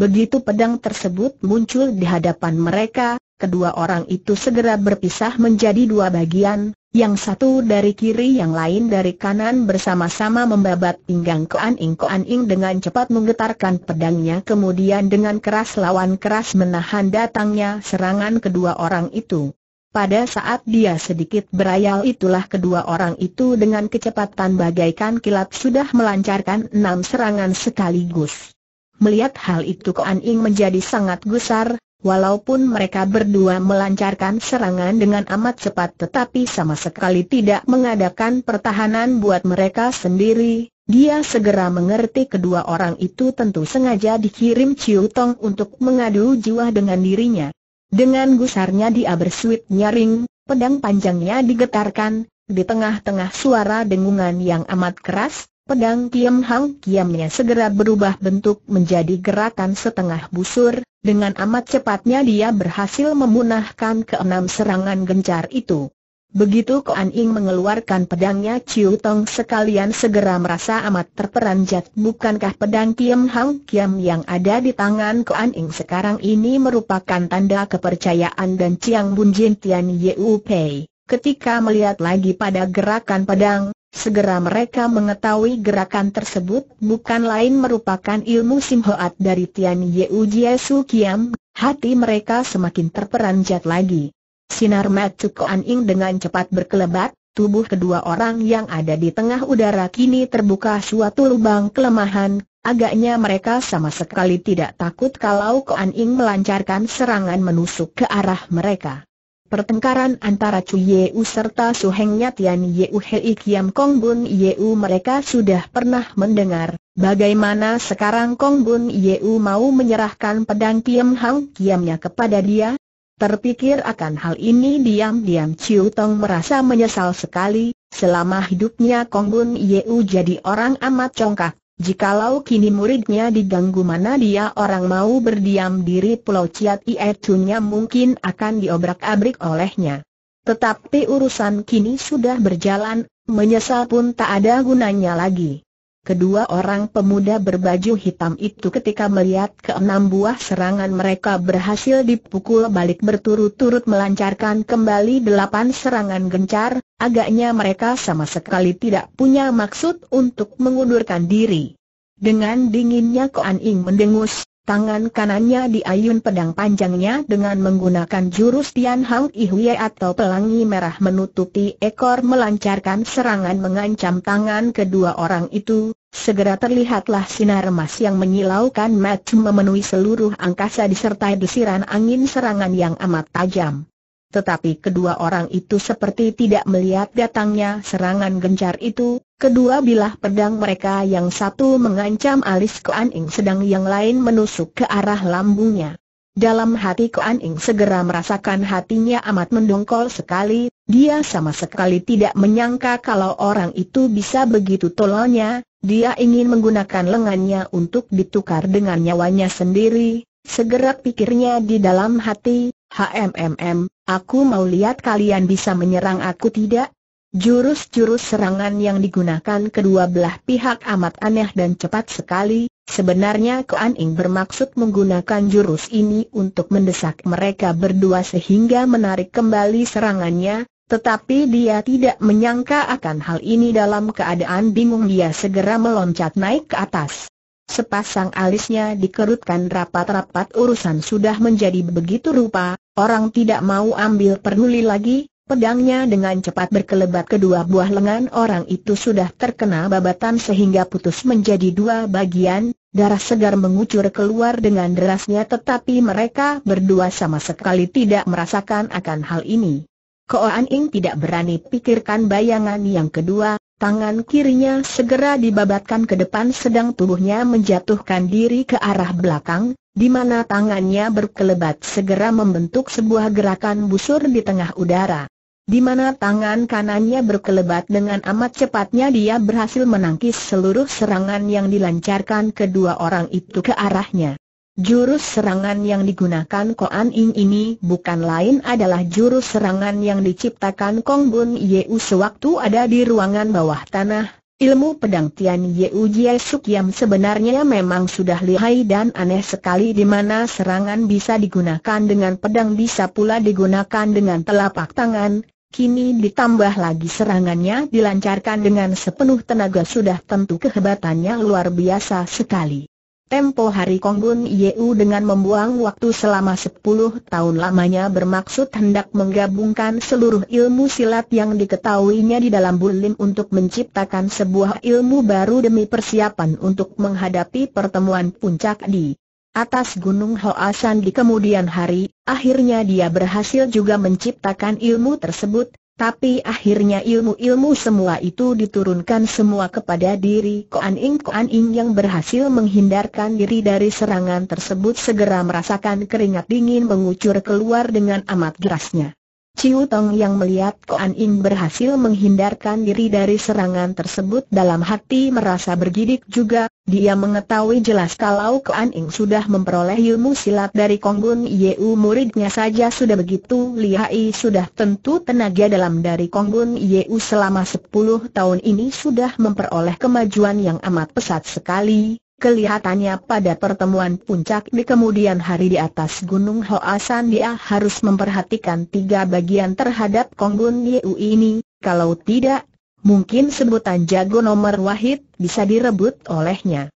S1: Begitu pedang tersebut muncul di hadapan mereka, kedua orang itu segera berpisah menjadi dua bagian, yang satu dari kiri yang lain dari kanan bersama-sama membabat pinggang Koan Ing Koan Ing dengan cepat menggetarkan pedangnya kemudian dengan keras lawan keras menahan datangnya serangan kedua orang itu. Pada saat dia sedikit berayal itulah kedua orang itu dengan kecepatan bagaikan kilat sudah melancarkan enam serangan sekaligus. Melihat hal itu Koan Ing menjadi sangat gusar, walaupun mereka berdua melancarkan serangan dengan amat cepat tetapi sama sekali tidak mengadakan pertahanan buat mereka sendiri, dia segera mengerti kedua orang itu tentu sengaja dikirim Ciu Tong untuk mengadu jiwa dengan dirinya. Dengan gusarnya dia bersuit nyaring, pedang panjangnya digetarkan, di tengah-tengah suara dengungan yang amat keras, Pedang Kiam Hang Kiamnya segera berubah bentuk menjadi gerakan setengah busur, dengan amat cepatnya dia berhasil memunahkan keenam serangan gencar itu. Begitu Koan Ing mengeluarkan pedangnya Chiu Tong sekalian segera merasa amat terperanjat bukankah pedang Kiam Hang Kiam yang ada di tangan Koan Ing sekarang ini merupakan tanda kepercayaan dan Chiang Bun Jin Tian Yeu Pei. Ketika melihat lagi pada gerakan pedang, Segera mereka mengetahui gerakan tersebut bukan lain merupakan ilmu Simhoat dari Tian Ye Ujie Su Kiam, hati mereka semakin terperanjat lagi. Sinar Matsu Koan Ing dengan cepat berkelebat, tubuh kedua orang yang ada di tengah udara kini terbuka suatu lubang kelemahan, agaknya mereka sama sekali tidak takut kalau Koan Ing melancarkan serangan menusuk ke arah mereka. Pertengkaran antara Chu Yeu serta Su Heng Tian Yan Yeu Hei Kiam Kong Bun Yeu mereka sudah pernah mendengar. Bagaimana sekarang Kong Bun Yeu mau menyerahkan pedang Kiam Hang Kiamnya kepada dia? Terpikir akan hal ini diam-diam Chiu Tong merasa menyesal sekali, selama hidupnya Kong Bun Yeu jadi orang amat congkak. Jikalau kini muridnya diganggu mana dia orang mau berdiam diri pulau Ciat Ietunya mungkin akan diobrak-abrik olehnya. Tetapi urusan kini sudah berjalan, menyesal pun tak ada gunanya lagi. Kedua orang pemuda berbaju hitam itu ketika melihat keenam buah serangan mereka berhasil dipukul balik berturut-turut melancarkan kembali delapan serangan gencar, agaknya mereka sama sekali tidak punya maksud untuk mengundurkan diri. Dengan dinginnya Koan Ing mendengus, Tangan kanannya diayun pedang panjangnya dengan menggunakan jurus Tian Hang Ihue atau pelangi merah menutupi ekor melancarkan serangan mengancam tangan kedua orang itu. Segera terlihatlah sinar emas yang menyilaukan match memenuhi seluruh angkasa disertai desiran angin serangan yang amat tajam tetapi kedua orang itu seperti tidak melihat datangnya serangan gencar itu, kedua bilah pedang mereka yang satu mengancam alis Kuan Ing sedang yang lain menusuk ke arah lambungnya. Dalam hati Kuan Ing segera merasakan hatinya amat mendongkol sekali, dia sama sekali tidak menyangka kalau orang itu bisa begitu tololnya, dia ingin menggunakan lengannya untuk ditukar dengan nyawanya sendiri, segera pikirnya di dalam hati, HMMM, aku mau lihat kalian bisa menyerang aku tidak? Jurus-jurus serangan yang digunakan kedua belah pihak amat aneh dan cepat sekali, sebenarnya Kuan Ing bermaksud menggunakan jurus ini untuk mendesak mereka berdua sehingga menarik kembali serangannya, tetapi dia tidak menyangka akan hal ini dalam keadaan bingung dia segera meloncat naik ke atas. Sepasang alisnya dikerutkan rapat-rapat urusan sudah menjadi begitu rupa, orang tidak mau ambil peduli lagi, pedangnya dengan cepat berkelebat kedua buah lengan orang itu sudah terkena babatan sehingga putus menjadi dua bagian, darah segar mengucur keluar dengan derasnya tetapi mereka berdua sama sekali tidak merasakan akan hal ini. Koan Ing tidak berani pikirkan bayangan yang kedua, Tangan kirinya segera dibabatkan ke depan sedang tubuhnya menjatuhkan diri ke arah belakang, di mana tangannya berkelebat segera membentuk sebuah gerakan busur di tengah udara. Di mana tangan kanannya berkelebat dengan amat cepatnya dia berhasil menangkis seluruh serangan yang dilancarkan kedua orang itu ke arahnya. Jurus serangan yang digunakan Koan Ing ini bukan lain adalah jurus serangan yang diciptakan Kong Bun Yeu sewaktu ada di ruangan bawah tanah. Ilmu pedang Tian Yeu Jie Suk Yam sebenarnya memang sudah lihai dan aneh sekali di mana serangan bisa digunakan dengan pedang bisa pula digunakan dengan telapak tangan. Kini ditambah lagi serangannya dilancarkan dengan sepenuh tenaga sudah tentu kehebatannya luar biasa sekali. Tempo hari Konggun Yeu dengan membuang waktu selama sepuluh tahun lamanya bermaksud hendak menggabungkan seluruh ilmu silat yang diketahuinya di dalam bulim untuk menciptakan sebuah ilmu baru demi persiapan untuk menghadapi pertemuan puncak di atas Gunung Hoasan di kemudian hari, akhirnya dia berhasil juga menciptakan ilmu tersebut, tapi akhirnya ilmu-ilmu semua itu diturunkan semua kepada diri Koan Ing Koan Ing yang berhasil menghindarkan diri dari serangan tersebut segera merasakan keringat dingin mengucur keluar dengan amat derasnya. Ciu Tong yang melihat Koan Ying berhasil menghindarkan diri dari serangan tersebut dalam hati merasa bergidik juga, dia mengetahui jelas kalau Koan Ying sudah memperoleh ilmu silat dari Konggun Yeu muridnya saja sudah begitu lihai sudah tentu tenaga dalam dari Konggun Yeu selama sepuluh tahun ini sudah memperoleh kemajuan yang amat pesat sekali, Kelihatannya pada pertemuan puncak di kemudian hari di atas Gunung Hoasan dia harus memperhatikan tiga bagian terhadap Konggun Yeu ini, kalau tidak, mungkin sebutan jago nomor wahid bisa direbut olehnya.